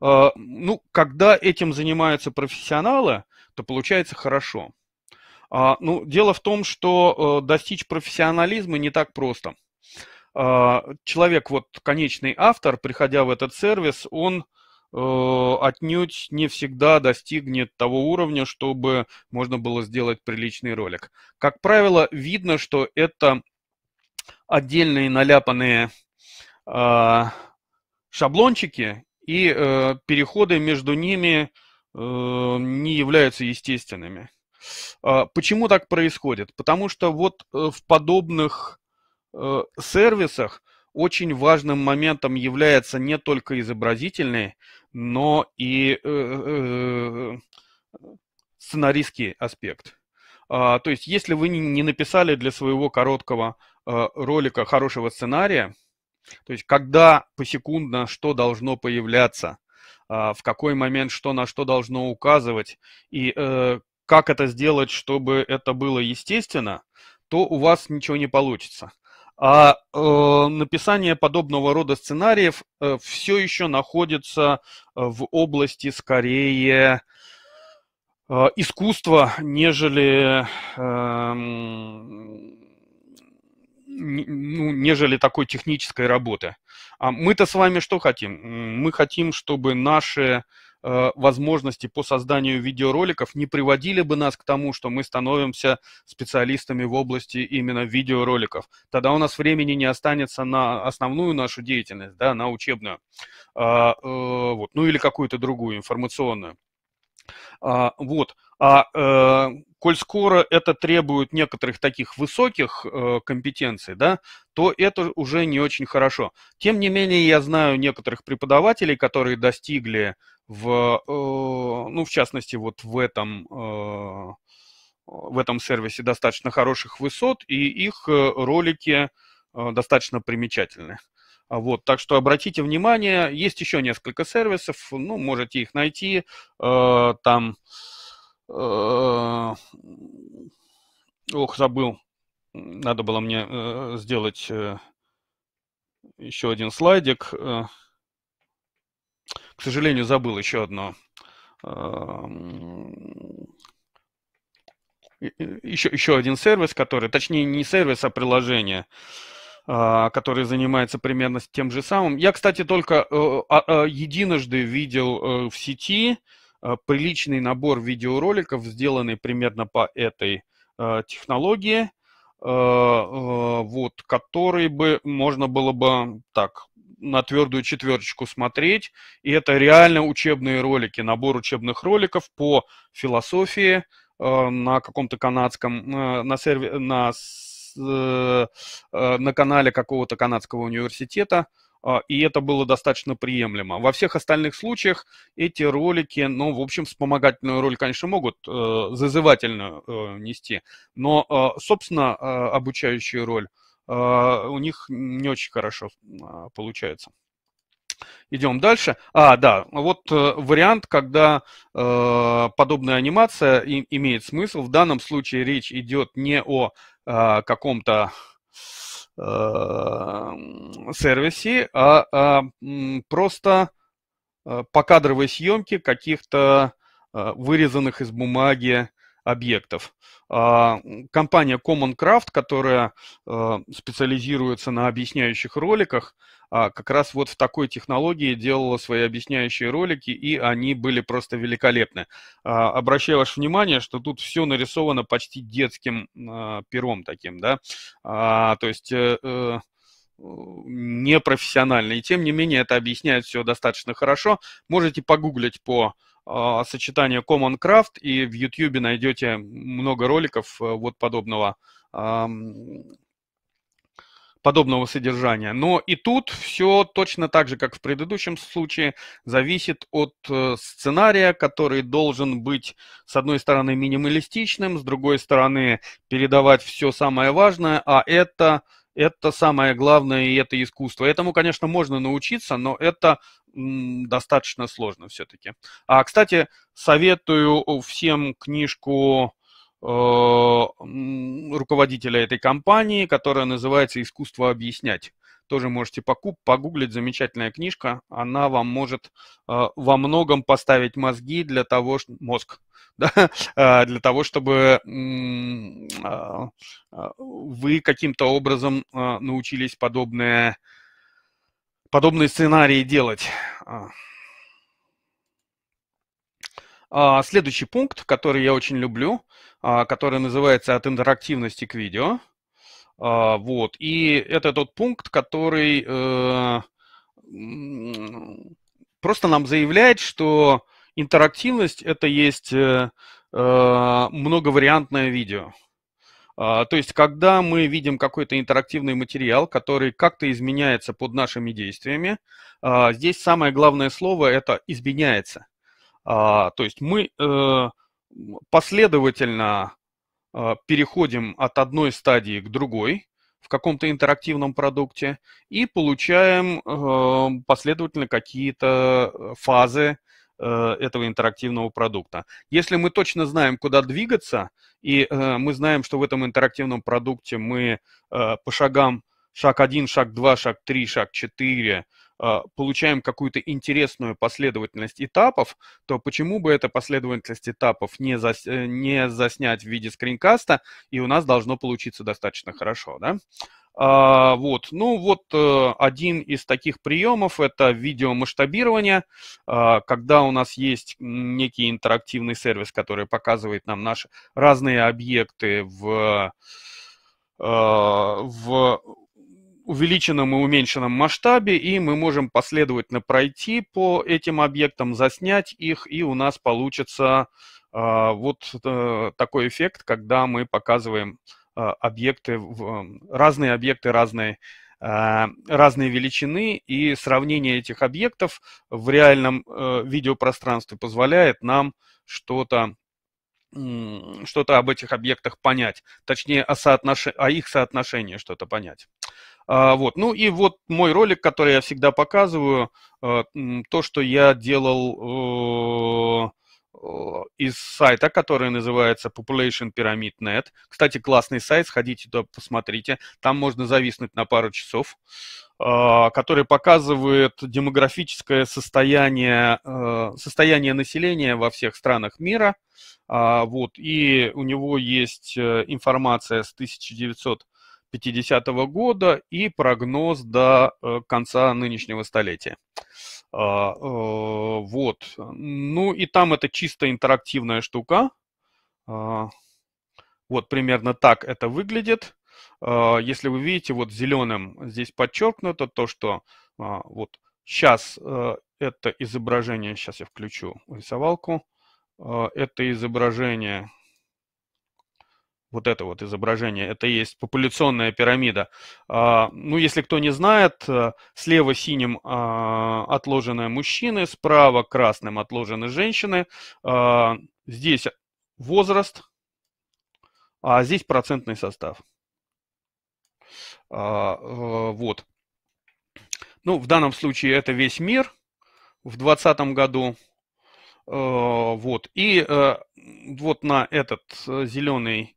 э, ну, когда этим занимаются профессионалы, то получается хорошо. А, ну, дело в том, что э, достичь профессионализма не так просто. А, человек, вот конечный автор, приходя в этот сервис, он отнюдь не всегда достигнет того уровня, чтобы можно было сделать приличный ролик. Как правило, видно, что это отдельные наляпанные э, шаблончики, и э, переходы между ними э, не являются естественными. Э, почему так происходит? Потому что вот э, в подобных э, сервисах очень важным моментом является не только изобразительный, но и э, э, сценаристский аспект. А, то есть, если вы не написали для своего короткого Э, ролика хорошего сценария, то есть когда посекундно что должно появляться, а, в какой момент что на что должно указывать и э, как это сделать, чтобы это было естественно, то у вас ничего не получится. А э, написание подобного рода сценариев э, все еще находится в области скорее э, искусства, нежели эм, ну, нежели такой технической работы. А мы-то с вами что хотим? Мы хотим, чтобы наши э, возможности по созданию видеороликов не приводили бы нас к тому, что мы становимся специалистами в области именно видеороликов. Тогда у нас времени не останется на основную нашу деятельность, да, на учебную, э, э, вот, ну или какую-то другую информационную. А, вот. А э, коль скоро это требует некоторых таких высоких э, компетенций, да, то это уже не очень хорошо. Тем не менее, я знаю некоторых преподавателей, которые достигли в, э, ну, в частности, вот в этом э, в этом сервисе достаточно хороших высот, и их э, ролики э, достаточно примечательны. А вот, так что обратите внимание, есть еще несколько сервисов, ну, можете их найти, э, там, э, ох, забыл, надо было мне э, сделать э, еще один слайдик, э, к сожалению, забыл еще одно, э, эм, еще, еще один сервис, который, точнее, не сервис, а приложение, э, а, который занимается примерно тем же самым. Я, кстати, только э, а, а, единожды видел э, в сети э, приличный набор видеороликов, сделанный примерно по этой технологии, вот, который бы можно было бы так на твердую четверочку смотреть. И это реально учебные ролики, набор учебных роликов по философии на каком-то канадском, на, сервис, на Э, э, на канале какого-то канадского университета, а, и это было достаточно приемлемо. Во всех остальных случаях эти ролики, ну, в общем, вспомогательную роль, конечно, могут э, зазывательно э, нести, но, собственно, обучающую роль у них не очень хорошо а, получается. Идем дальше. А, да, вот э, вариант, когда э, подобная анимация и, имеет смысл. В данном случае речь идет не о э, каком-то э, сервисе, а, а просто э, покадровой съемки каких-то э, вырезанных из бумаги объектов. А, компания Common Craft, которая а, специализируется на объясняющих роликах, а, как раз вот в такой технологии делала свои объясняющие ролики, и они были просто великолепны. Обращаю ваше внимание, что тут все нарисовано почти детским пером таким, да, то есть э, э, непрофессионально. И тем не менее это объясняет все достаточно хорошо. Можете погуглить по а, сочетание Common Craft, и в YouTube найдете много роликов э, вот подобного подобного содержания. Но и тут все точно так же, как в предыдущем случае, зависит от э, сценария, который должен быть, с одной стороны, минималистичным, с другой стороны, передавать все самое важное, а это это самое главное, и это искусство. Этому, конечно, можно научиться, но это достаточно сложно все-таки. А, кстати, советую всем книжку э, руководителя этой компании, которая называется «Искусство объяснять» тоже можете покуп, погуглить, замечательная книжка, она вам может э, во многом поставить мозги для того, что... мозг, да, а, для того, чтобы э, вы каким-то образом э, научились подобные, подобные сценарии делать. Следующий пункт, который я очень люблю, который называется «От интерактивности к видео». А, вот. И это тот пункт, который э, просто нам заявляет, что интерактивность это есть э, э, многовариантное видео. А, то есть, когда мы видим какой-то интерактивный материал, который как-то изменяется под нашими действиями, а, здесь самое главное слово это изменяется. То есть мы последовательно а, переходим от одной стадии к другой в каком-то интерактивном продукте и получаем а, последовательно какие-то э, фазы э, этого интерактивного продукта. Если мы точно знаем, куда двигаться, и э, мы знаем, что в этом интерактивном продукте мы по шагам шаг 1, шаг 2, шаг 3, шаг 4, а, получаем какую-то интересную последовательность этапов, то почему бы эта последовательность этапов не, зас, э, не заснять в виде скринкаста, и у нас должно получиться достаточно хорошо, да? А, вот, ну вот э, один из таких приемов это видеомасштабирование, а, когда у нас есть некий интерактивный сервис, который показывает нам наши разные объекты в э, в увеличенном и уменьшенном масштабе, и мы можем последовательно пройти по этим объектам, заснять их, и у нас получится а, вот э, такой эффект, когда мы показываем а, объекты, э, разные объекты разные а, разные величины, и сравнение этих объектов в реальном э, видеопространстве позволяет нам что-то что-то об этих объектах понять, точнее о, соотнош... о их соотношении что-то понять. А, вот. Ну и вот мой ролик, который я всегда показываю, а, то, что я делал из сайта, который называется Population Pyramid Net. Кстати, классный сайт, сходите туда, посмотрите. Там можно зависнуть на пару часов, а, который показывает демографическое состояние, э, состояние населения во всех странах мира. Вот, и у него есть э, информация с 1900 50 -го года и прогноз до э, конца нынешнего столетия. А, э, вот. Ну и там это чисто интерактивная штука. А, вот примерно так это выглядит. А, если вы видите, вот зеленым здесь подчеркнуто то, что вот сейчас э, это изображение, сейчас я включу рисовалку, это изображение вот это вот изображение, это есть популяционная пирамида. А, ну, если кто не знает, э, слева синим а, отложены мужчины, справа красным отложены женщины. А, здесь возраст, а здесь процентный состав. Э, вот. Ну, в данном случае это весь мир в 2020 году. Э, вот. И вот на этот зеленый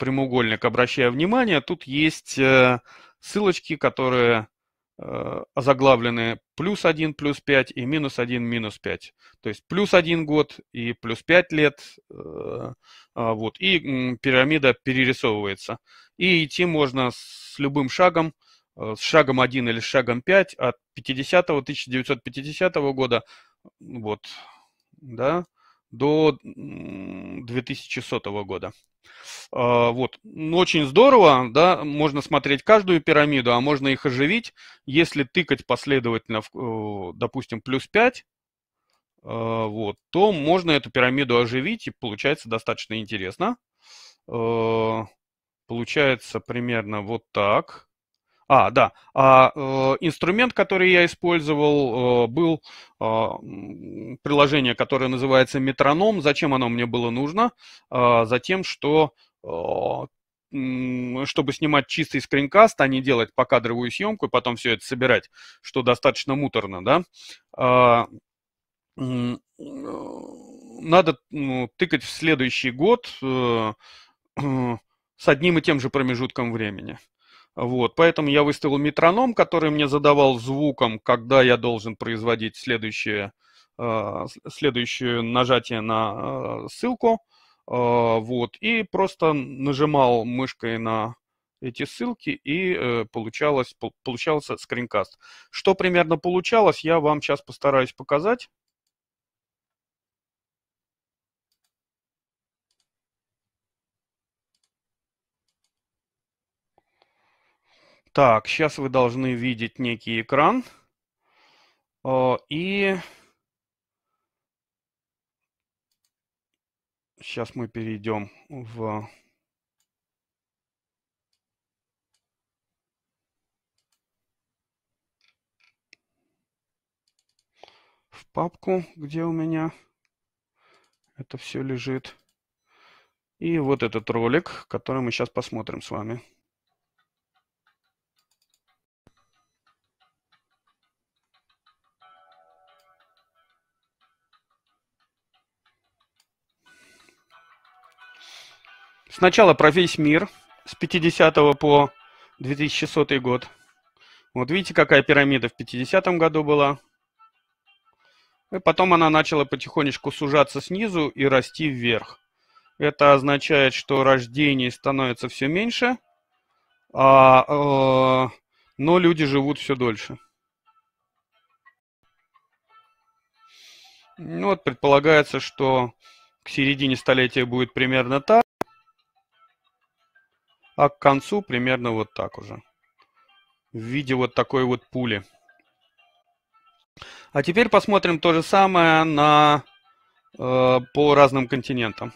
прямоугольник, обращая внимание, тут есть э, ссылочки, которые э, озаглавлены плюс 1, плюс 5 и минус 1, минус 5. То есть плюс 1 год и плюс 5 лет. Э, а, вот, и пирамида перерисовывается. И идти можно с любым шагом, с шагом 1 или с шагом 5 от 50 -го, 1950 -го года вот, да, до 2100 года. А, вот. Ну, очень здорово, да, можно смотреть каждую пирамиду, а можно их оживить, если тыкать последовательно, э, допустим, плюс 5, а, вот, то можно эту пирамиду оживить, и получается достаточно интересно. А, получается примерно вот так. А, да. А э, инструмент, который я использовал, э, был э, приложение, которое называется Метроном. Зачем оно мне было нужно? Э, а, Затем, что э, чтобы снимать чистый скринкаст, а не делать покадровую съемку и потом все это собирать, что достаточно муторно, да. Э, надо ну, тыкать в следующий год э, с одним и тем же промежутком времени. Вот, поэтому я выставил метроном, который мне задавал звуком, когда я должен производить следующее, э, следующее нажатие на э, ссылку. Э, вот, и просто нажимал мышкой на эти ссылки, и получалось, получался скринкаст. Что примерно получалось, я вам сейчас постараюсь показать. Так, сейчас вы должны видеть некий экран. Э, и сейчас мы перейдем в в папку, где у меня это все лежит. И вот этот ролик, который мы сейчас посмотрим с вами. Сначала про весь мир с 50 по 2100 год. Вот видите, какая пирамида в 50 году была. И потом она начала потихонечку сужаться снизу и расти вверх. Это означает, что рождений становится все меньше, а, э, но люди живут все дольше. Ну вот предполагается, что к середине столетия будет примерно так. А к концу примерно вот так уже. В виде вот такой вот пули. А теперь посмотрим то же самое на, э, по разным континентам.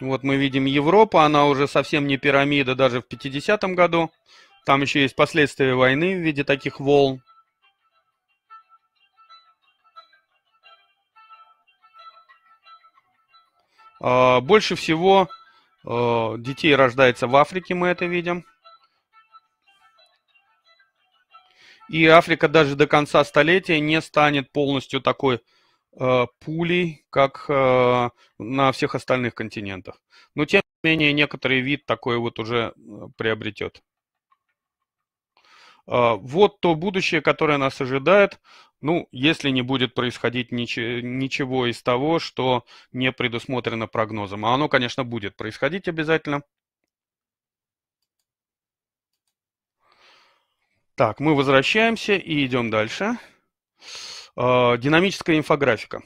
Вот мы видим Европу, она уже совсем не пирамида даже в 50 году. Там еще есть последствия войны в виде таких волн. А, больше всего а, детей рождается в Африке, мы это видим. И Африка даже до конца столетия не станет полностью такой э, пулей, как на всех остальных континентах. Но тем не менее некоторый вид такой вот уже приобретет. А, вот то будущее, которое нас ожидает, ну, если не будет происходить ничего из того, что не предусмотрено прогнозом. А оно, конечно, будет происходить обязательно. Так, мы возвращаемся и идем дальше. А, динамическая инфографика.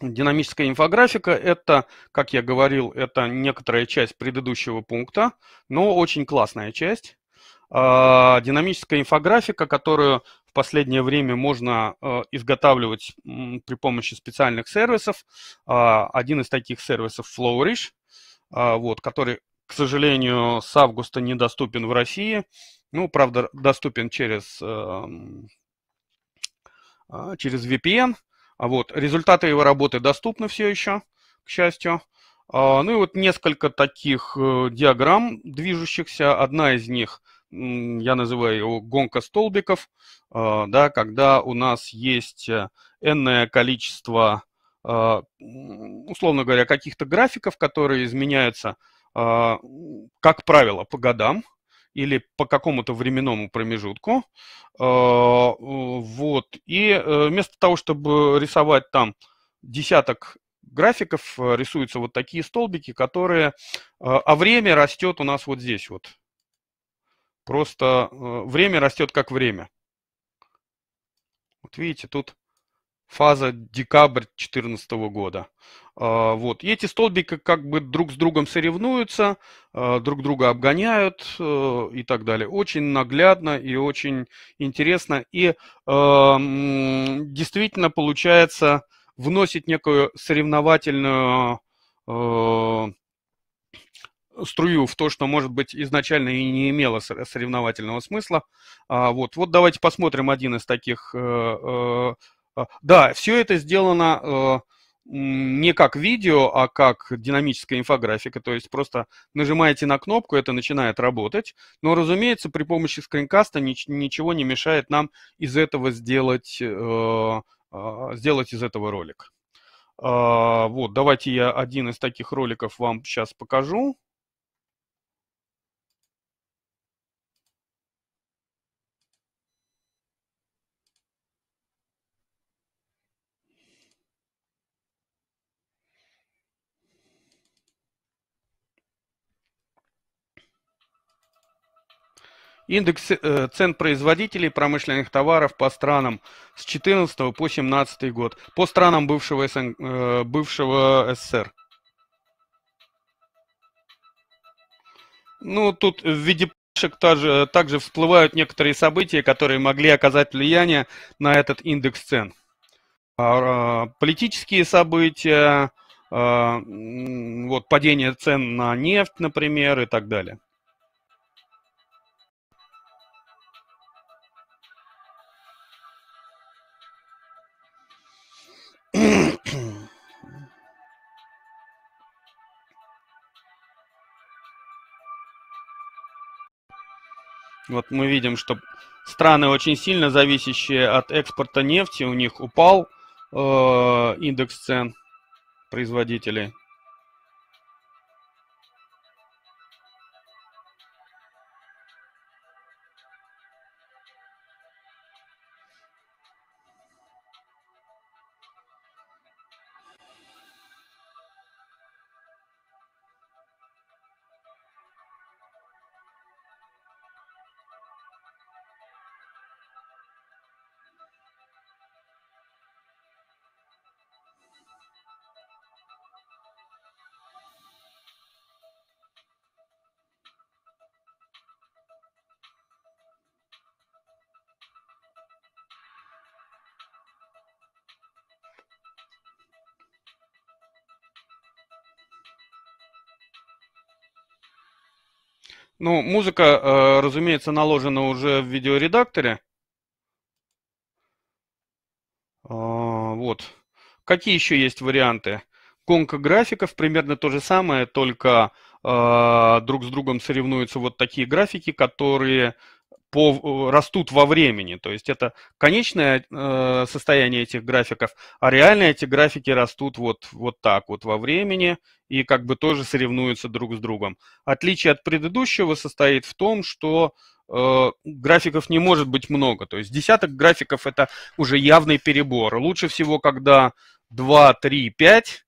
Динамическая инфографика – это, как я говорил, это некоторая часть предыдущего пункта, но очень классная часть. А, динамическая инфографика, которую в последнее время можно э, изготавливать при помощи специальных сервисов. А, один из таких сервисов Flourish, а, вот, который, к сожалению, с августа недоступен в России. Ну, правда, доступен через, эм, через VPN. Вот. Результаты его работы доступны все еще, к счастью. Ну и вот несколько таких э, диаграмм движущихся. Одна из них я называю его гонка столбиков, а, да, когда у нас есть э, энное количество, а, условно говоря, каких-то графиков, которые изменяются, а, как правило, по годам или по какому-то временному промежутку. Вот. И э, вместо того, чтобы рисовать там десяток графиков э, рисуются вот такие столбики, которые... А время растет у нас вот здесь вот. Просто э, время растет как время. Вот видите, тут фаза декабрь 2014 года. А, вот. И эти столбики как бы друг с другом соревнуются, а, друг друга обгоняют э, и так далее. Очень наглядно и очень интересно. И а, действительно получается вносить некую соревновательную струю в то, что, может быть, изначально и не имело соревновательного смысла. А, вот, вот давайте посмотрим один из таких. Э, э, э, да, все это сделано не как видео, а как динамическая инфографика, то есть просто нажимаете на кнопку, это начинает работать, но, разумеется, при помощи скринкаста ничего не мешает нам из этого сделать, а, сделать из этого ролик. А, вот, давайте я один из таких роликов вам сейчас покажу. Индекс э, цен производителей промышленных товаров по странам с 14 по 17 год, по странам бывшего, СН, э, бывшего СССР. Ну, тут в виде пышек также, э, также всплывают некоторые события, которые могли оказать влияние на этот индекс цен. А, а, политические события, а, вот падение цен на нефть, например, и так далее. Вот мы видим, что страны очень сильно зависящие от экспорта нефти, у них упал э, индекс цен производителей. Ну, музыка, э, разумеется, наложена уже в видеоредакторе. А, вот. Какие еще есть варианты? Гонка графиков примерно то же самое, только э, друг с другом соревнуются вот такие графики, которые по, э, растут во времени. То есть это конечное э, состояние этих графиков, а реально эти графики растут вот, вот так вот во времени и как бы тоже соревнуются друг с другом. Отличие от предыдущего состоит в том, что э, графиков не может быть много. То есть десяток графиков это уже явный перебор. Лучше всего, когда 2, 3, 5.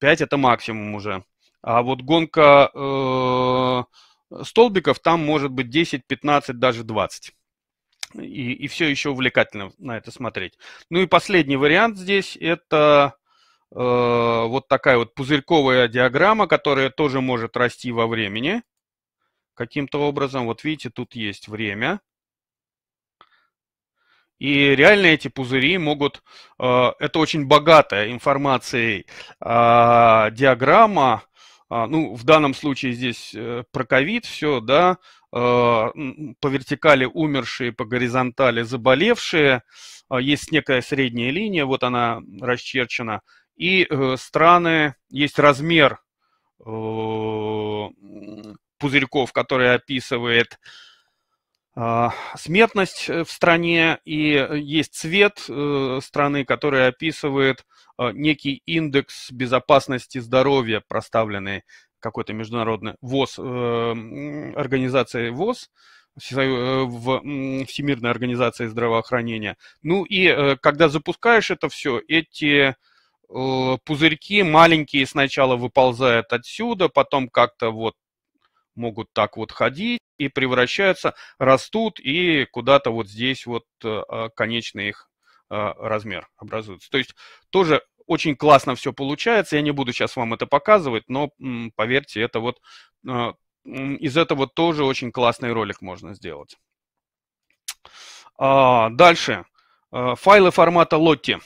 5 это максимум уже. А вот гонка... Э, столбиков, там может быть 10, 15, даже 20. И, и все еще увлекательно на это смотреть. Ну и последний вариант здесь это э, вот такая вот пузырьковая диаграмма, которая тоже может расти во времени. Каким-то образом, вот видите, тут есть время. И реально эти пузыри могут, э, это очень богатая информацией э, диаграмма, а, ну, в данном случае здесь э, про ковид все, да, а, по вертикали умершие, по горизонтали заболевшие, а, есть некая средняя линия, вот она расчерчена, и э, страны, есть размер э, пузырьков, который описывает э, а, смертность э, в стране и э, есть цвет э, страны, который описывает некий индекс безопасности здоровья, проставленный какой-то международной ВОЗ, организацией ВОЗ, в Всемирной организации здравоохранения. Ну и когда запускаешь это все, эти пузырьки маленькие сначала выползают отсюда, потом как-то вот могут так вот ходить, и превращаются, растут, и куда-то вот здесь вот э, а, конечный их а, размер образуется. То есть тоже очень классно все получается, я не буду сейчас вам это показывать, но поверьте, это вот а, из этого тоже очень классный ролик можно сделать. Дальше. Файлы формата Lottie.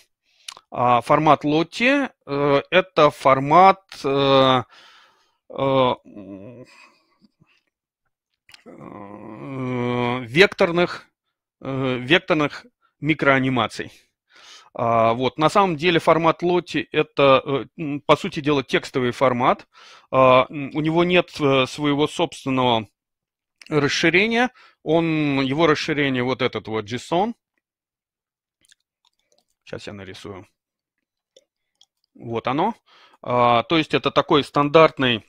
Формат Lottie э, – это формат э, Э, векторных, э, векторных микроанимаций. А, вот. На самом деле формат Лоти – это, э, по сути дела, текстовый формат. А, у него нет своего собственного расширения. Он, его расширение вот этот вот JSON. Сейчас я нарисую. Вот оно. А, то есть это такой стандартный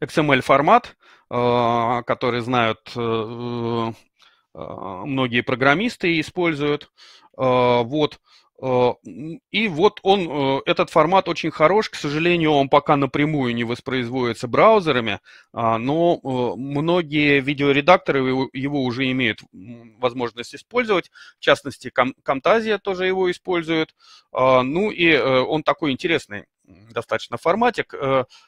XML формат, а, которые знают э, а, многие программисты и используют. А, вот. Э, и вот он, э, этот формат очень хорош, к сожалению, он пока напрямую не воспроизводится браузерами, а, но э, многие видеоредакторы его уже имеют возможность использовать, в частности, Camtasia тоже его использует, а, ну и он такой интересный достаточно форматик,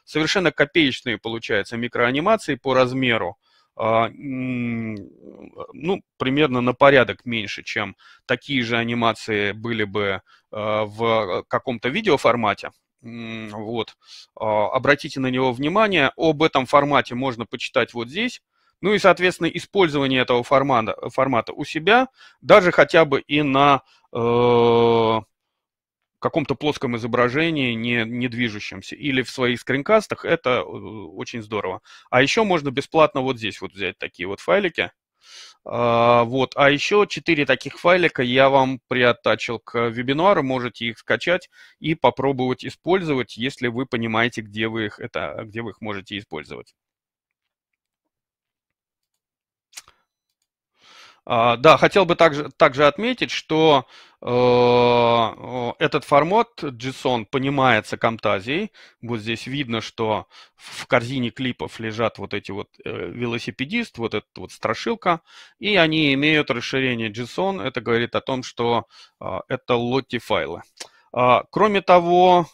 совершенно копеечные получаются микроанимации по размеру, а, ну, примерно на порядок меньше, чем такие же анимации были бы а, в каком-то видеоформате. Вот. А, обратите на него внимание. Об этом формате можно почитать вот здесь. Ну и, соответственно, использование этого формата, формата у себя, даже хотя бы и на э, каком-то плоском изображении, не, не движущемся, или в своих скринкастах, это э, очень здорово. А еще можно бесплатно вот здесь вот взять такие вот файлики. А, вот, а еще 4 таких файлика я вам приоттачил к вебинару, можете их скачать и попробовать использовать, если вы понимаете, где вы их, это, где вы их можете использовать. А, да, хотел бы также, также отметить, что Э, э, этот формат JSON понимается Камтазией. Вот здесь видно, что в корзине клипов лежат вот эти вот э, велосипедист, вот эта вот страшилка, и они имеют расширение JSON. Это говорит о том, что это лотти файлы. А, кроме того,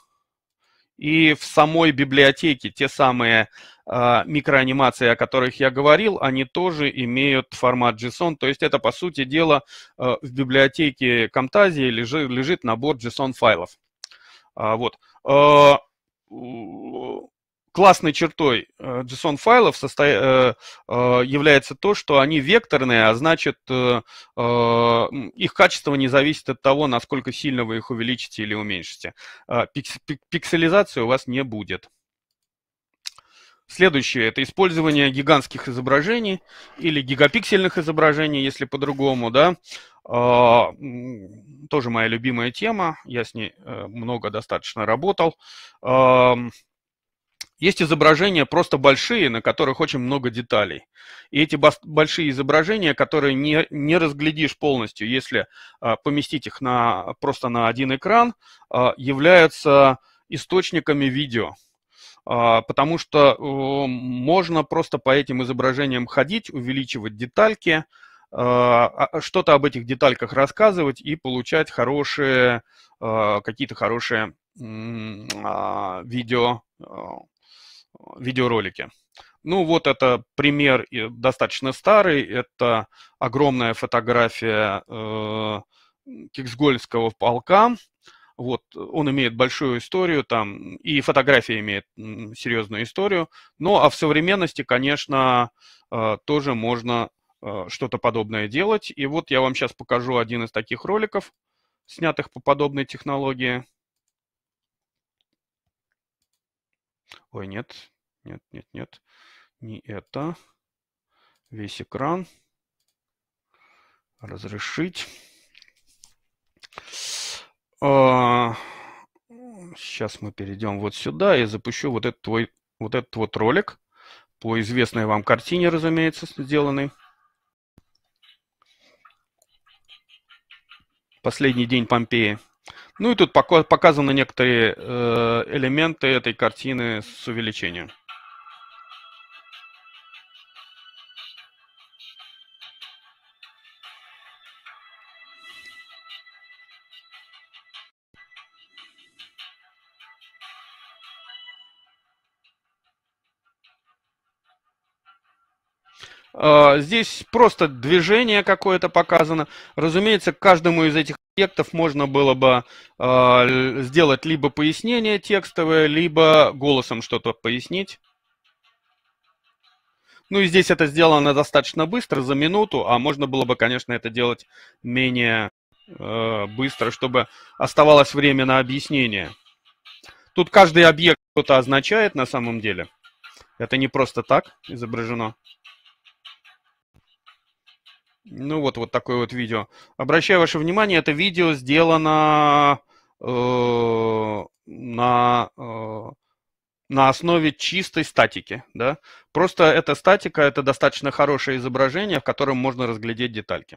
и в самой библиотеке те самые э, микроанимации, о которых я говорил, они тоже имеют формат JSON. То есть это, по сути дела, э, в библиотеке Camtasia лежит, лежит набор JSON-файлов. А, вот. А, классной чертой э, JSON-файлов состо... Э, э, является то, что они векторные, а значит, их качество не зависит от того, насколько сильно вы их увеличите или уменьшите. А, пикселизации у вас не будет. Следующее – это использование гигантских изображений или гигапиксельных изображений, если по-другому, да. А, тоже моя любимая тема, я с ней много достаточно работал. Есть изображения просто большие, на которых очень много деталей. И эти большие изображения, которые не, не разглядишь полностью, если э, поместить их на, просто на один экран, э, являются источниками видео а, потому что можно просто по этим изображениям ходить, увеличивать детальки, что-то об этих детальках рассказывать и получать хорошие, какие-то хорошие видео видеоролики. Ну вот это пример достаточно старый. Это огромная фотография э, Киксгольского полка. Вот, он имеет большую историю там, и фотография имеет серьезную историю. Ну, а в современности, конечно, э, тоже можно э, что-то подобное делать. И вот я вам сейчас покажу один из таких роликов, снятых по подобной технологии. Ой, нет, нет, нет, нет, не это. Весь экран. Разрешить. сейчас а, мы перейдем вот сюда и запущу вот этот, твой, вот этот вот ролик по известной вам картине, разумеется, сделанный. Последний день Помпеи. Ну и тут показаны некоторые э, элементы этой картины с увеличением. А, здесь просто движение какое-то показано. Разумеется, к каждому из этих объектов можно было бы а, сделать либо пояснение текстовое, либо голосом что-то пояснить. Ну и здесь это сделано достаточно быстро, за минуту, а можно было бы, конечно, это делать менее э, быстро, чтобы оставалось время на объяснение. Тут каждый объект что-то означает на самом деле. Это не просто так изображено. Ну вот, вот такое вот видео. Обращаю ваше внимание, это видео сделано э, на, э, на основе чистой статики. Да? Просто эта статика – это достаточно хорошее изображение, в котором можно разглядеть детальки.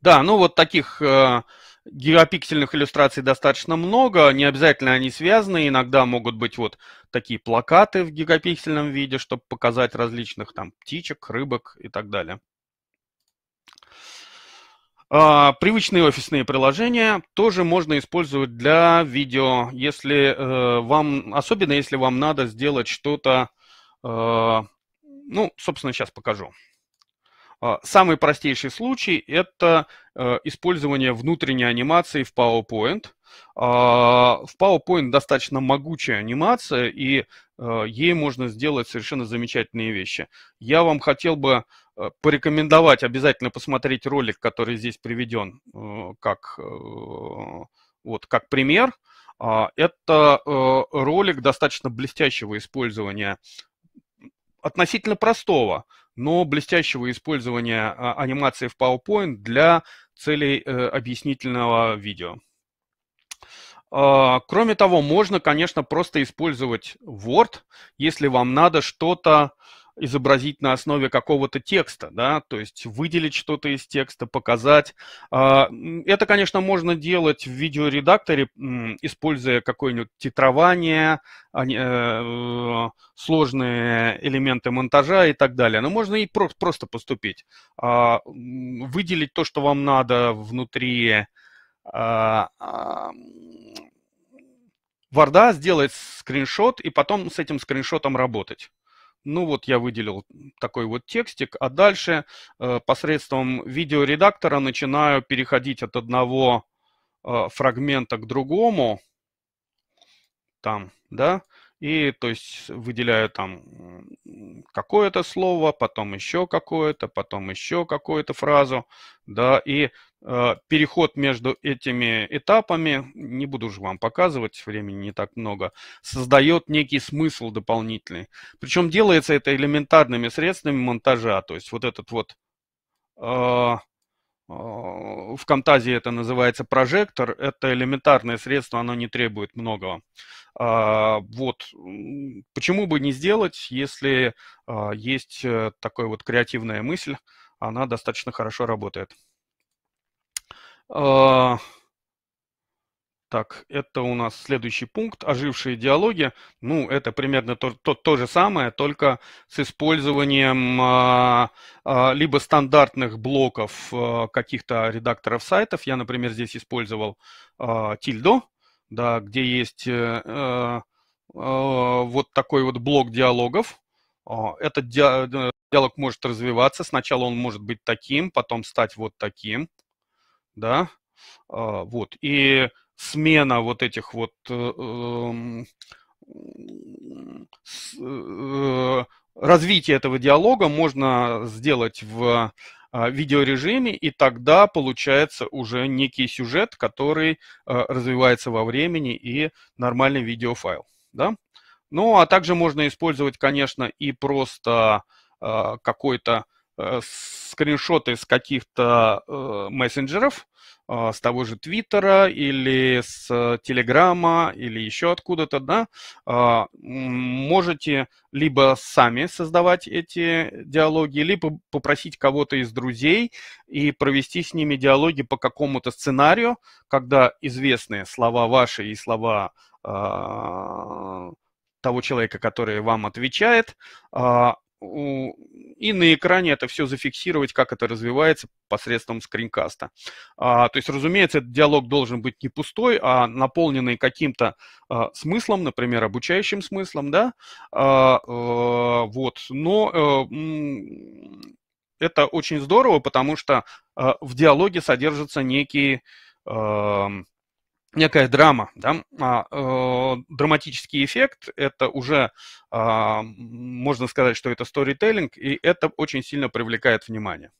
Да, ну вот таких... Э, гигапиксельных иллюстраций достаточно много, не обязательно они связаны, иногда могут быть вот такие плакаты в гигапиксельном виде, чтобы показать различных там птичек, рыбок и так далее. А, привычные офисные приложения тоже можно использовать для видео, если э, вам, особенно если вам надо сделать что-то, э, ну, собственно, сейчас покажу. А, самый простейший случай – это э, использование внутренней анимации в PowerPoint. А, в PowerPoint достаточно могучая анимация, и э, ей можно сделать совершенно замечательные вещи. Я вам хотел бы э, порекомендовать обязательно посмотреть ролик, который здесь приведен как, вот, как пример. А, это ролик достаточно блестящего использования относительно простого но блестящего использования а, анимации в PowerPoint для целей э, объяснительного видео. А, кроме того, можно, конечно, просто использовать Word, если вам надо что-то изобразить на основе какого-то текста, да, то есть выделить что-то из текста, показать. А, это, конечно, можно делать в видеоредакторе, используя какое-нибудь титрование, а э, э, сложные элементы монтажа и так далее. Но можно и просто поступить. А, выделить то, что вам надо внутри Варда, сделать скриншот и потом с этим скриншотом работать. Ну вот я выделил такой вот текстик, а дальше э, посредством видеоредактора начинаю переходить от одного э, фрагмента к другому, там, да, и то есть выделяю там какое-то слово, потом еще какое-то, потом еще какую-то фразу, да, и Э, переход между этими этапами, не буду же вам показывать, времени не так много, создает некий смысл дополнительный. Причем делается это элементарными средствами монтажа, то есть вот этот вот э, э, в Камтазии это называется прожектор. Это элементарное средство, оно не требует многого. А, вот. Почему бы не сделать, если есть такая вот креативная мысль, она достаточно хорошо работает. А, так, это у нас следующий пункт. Ожившие диалоги. Ну, это примерно то, то, то же самое, только с использованием а, а, либо стандартных блоков а, каких-то редакторов сайтов. Я, например, здесь использовал а, тильдо, да, где есть а, а, вот такой вот блок диалогов. А, этот э, диалог может развиваться. Сначала он может быть таким, потом стать вот таким да, а, вот, и смена вот этих вот э, эм, э, развитие этого диалога можно сделать в а, видеорежиме, и тогда получается уже некий сюжет, который э, развивается во времени и нормальный видеофайл. Да? Ну, а также можно использовать, конечно, и просто а, какой-то Э, скриншоты с каких-то э, мессенджеров, э, с того же Твиттера или с э, Телеграма или еще откуда-то, да, э, можете либо сами создавать эти диалоги, либо попросить кого-то из друзей и провести с ними диалоги по какому-то сценарию, когда известные слова ваши и слова э, того человека, который вам отвечает, э, и на экране это все зафиксировать, как это развивается посредством скринкаста. А, то есть, разумеется, этот диалог должен быть не пустой, а наполненный каким-то а, смыслом, например, обучающим смыслом, да, а, а, вот, но а, это очень здорово, потому что а, в диалоге содержатся некие а, некая драма, да, а, э, драматический эффект, это уже, э, можно сказать, что это сторителлинг, и это очень сильно привлекает внимание.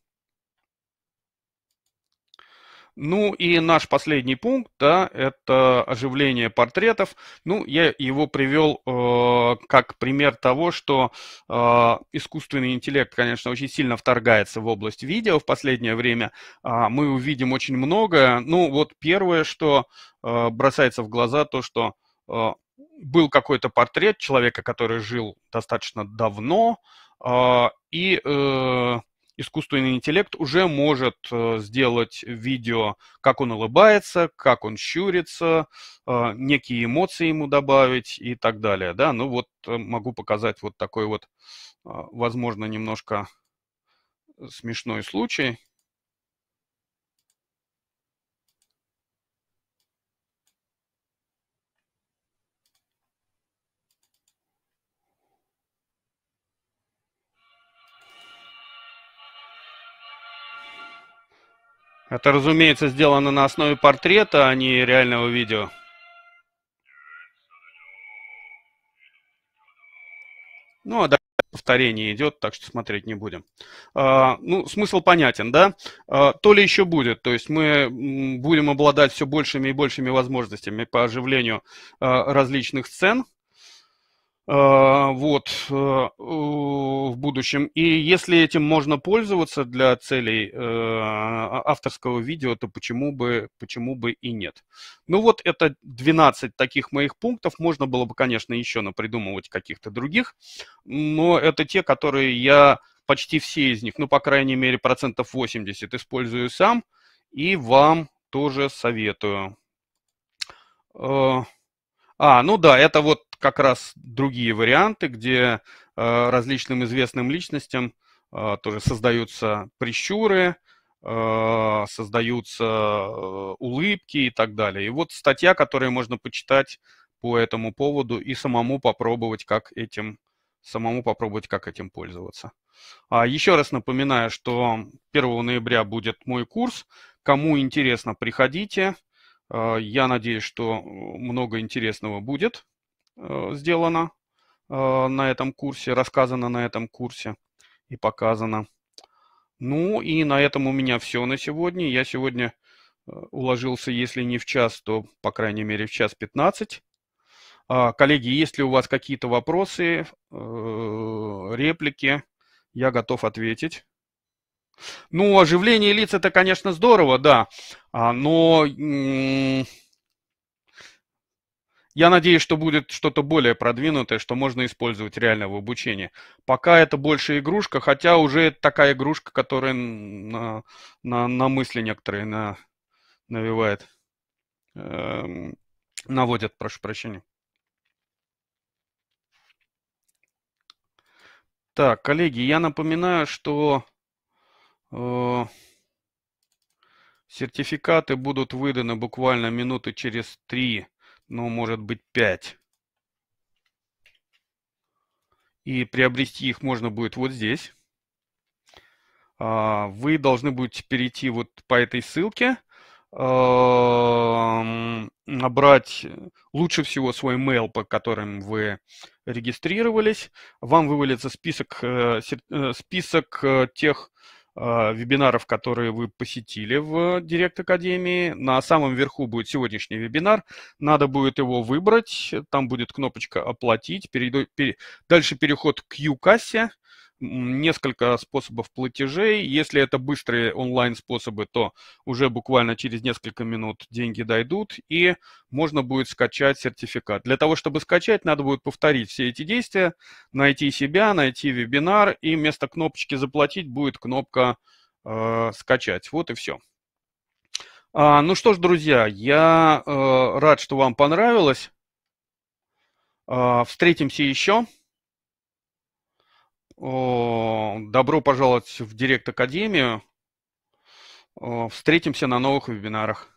Ну и наш последний пункт, да, это оживление портретов. Ну, я его привел э, как пример того, что э, искусственный интеллект, конечно, очень сильно вторгается в область видео в последнее время. Э, мы увидим очень многое. Ну, вот первое, что э, бросается в глаза, то, что э, был какой-то портрет человека, который жил достаточно давно, э, и... Э, искусственный интеллект уже может э, сделать видео, как он улыбается, как он щурится, э, некие эмоции ему добавить и так далее. Да? Ну вот э, могу показать вот такой вот, возможно, немножко смешной случай. Это, разумеется, сделано на основе портрета, а не реального видео. Ну, а дальше повторение идет, так что смотреть не будем. А, ну, смысл понятен, да? А, то ли еще будет, то есть мы будем обладать все большими и большими возможностями по оживлению а, различных сцен, а, вот, э, в будущем. И если этим можно пользоваться для целей э, авторского видео, то почему бы, почему бы и нет. Ну вот это 12 таких моих пунктов. Можно было бы, конечно, еще напридумывать каких-то других, но это те, которые я почти все из них, ну, по крайней мере, процентов 80 использую сам и вам тоже советую. Э, а, ну да, это вот как раз другие варианты, где э, различным известным личностям э, тоже создаются прищуры, э, создаются улыбки и так далее. И вот статья, которую можно почитать по этому поводу и самому попробовать, как этим самому попробовать, как этим пользоваться. А еще раз напоминаю, что 1 ноября будет мой курс. Кому интересно, приходите. Я надеюсь, что много интересного будет. Э, сделано э, на этом курсе, рассказано на этом курсе и показано. Ну и на этом у меня все на сегодня. Я сегодня э, уложился, если не в час, то, по крайней мере, в час 15. А, коллеги, если у вас какие-то вопросы, реплики, я готов ответить. Ну, оживление лиц это, конечно, здорово, да, а, но я надеюсь, что будет что-то более продвинутое, что можно использовать реально в обучении. Пока это больше игрушка, хотя уже такая игрушка, которая на, на, на мысли некоторые на, навевает, эм, наводят, прошу прощения. Так, коллеги, я напоминаю, что э, сертификаты будут выданы буквально минуты через три ну, может быть, 5. И приобрести их можно будет вот здесь. А, вы должны будете перейти вот по этой ссылке, набрать лучше всего свой mail, по которым вы регистрировались. Вам вывалится список, э, э, список э, тех а, вебинаров, которые вы посетили в Директ Академии. На самом верху будет сегодняшний вебинар. Надо будет его выбрать. Там будет кнопочка «Оплатить». Перейду, пере... Дальше переход к U-кассе несколько способов платежей. Если это быстрые онлайн-способы, то уже буквально через несколько минут деньги дойдут, и можно будет скачать сертификат. Для того, чтобы скачать, надо будет повторить все эти действия, найти себя, найти вебинар, и вместо кнопочки «Заплатить» будет кнопка э, «Скачать». Вот и все. А, ну что ж, друзья, я э, рад, что вам понравилось. Э, встретимся еще. Э, добро пожаловать в Директ Академию. Э, встретимся на новых вебинарах.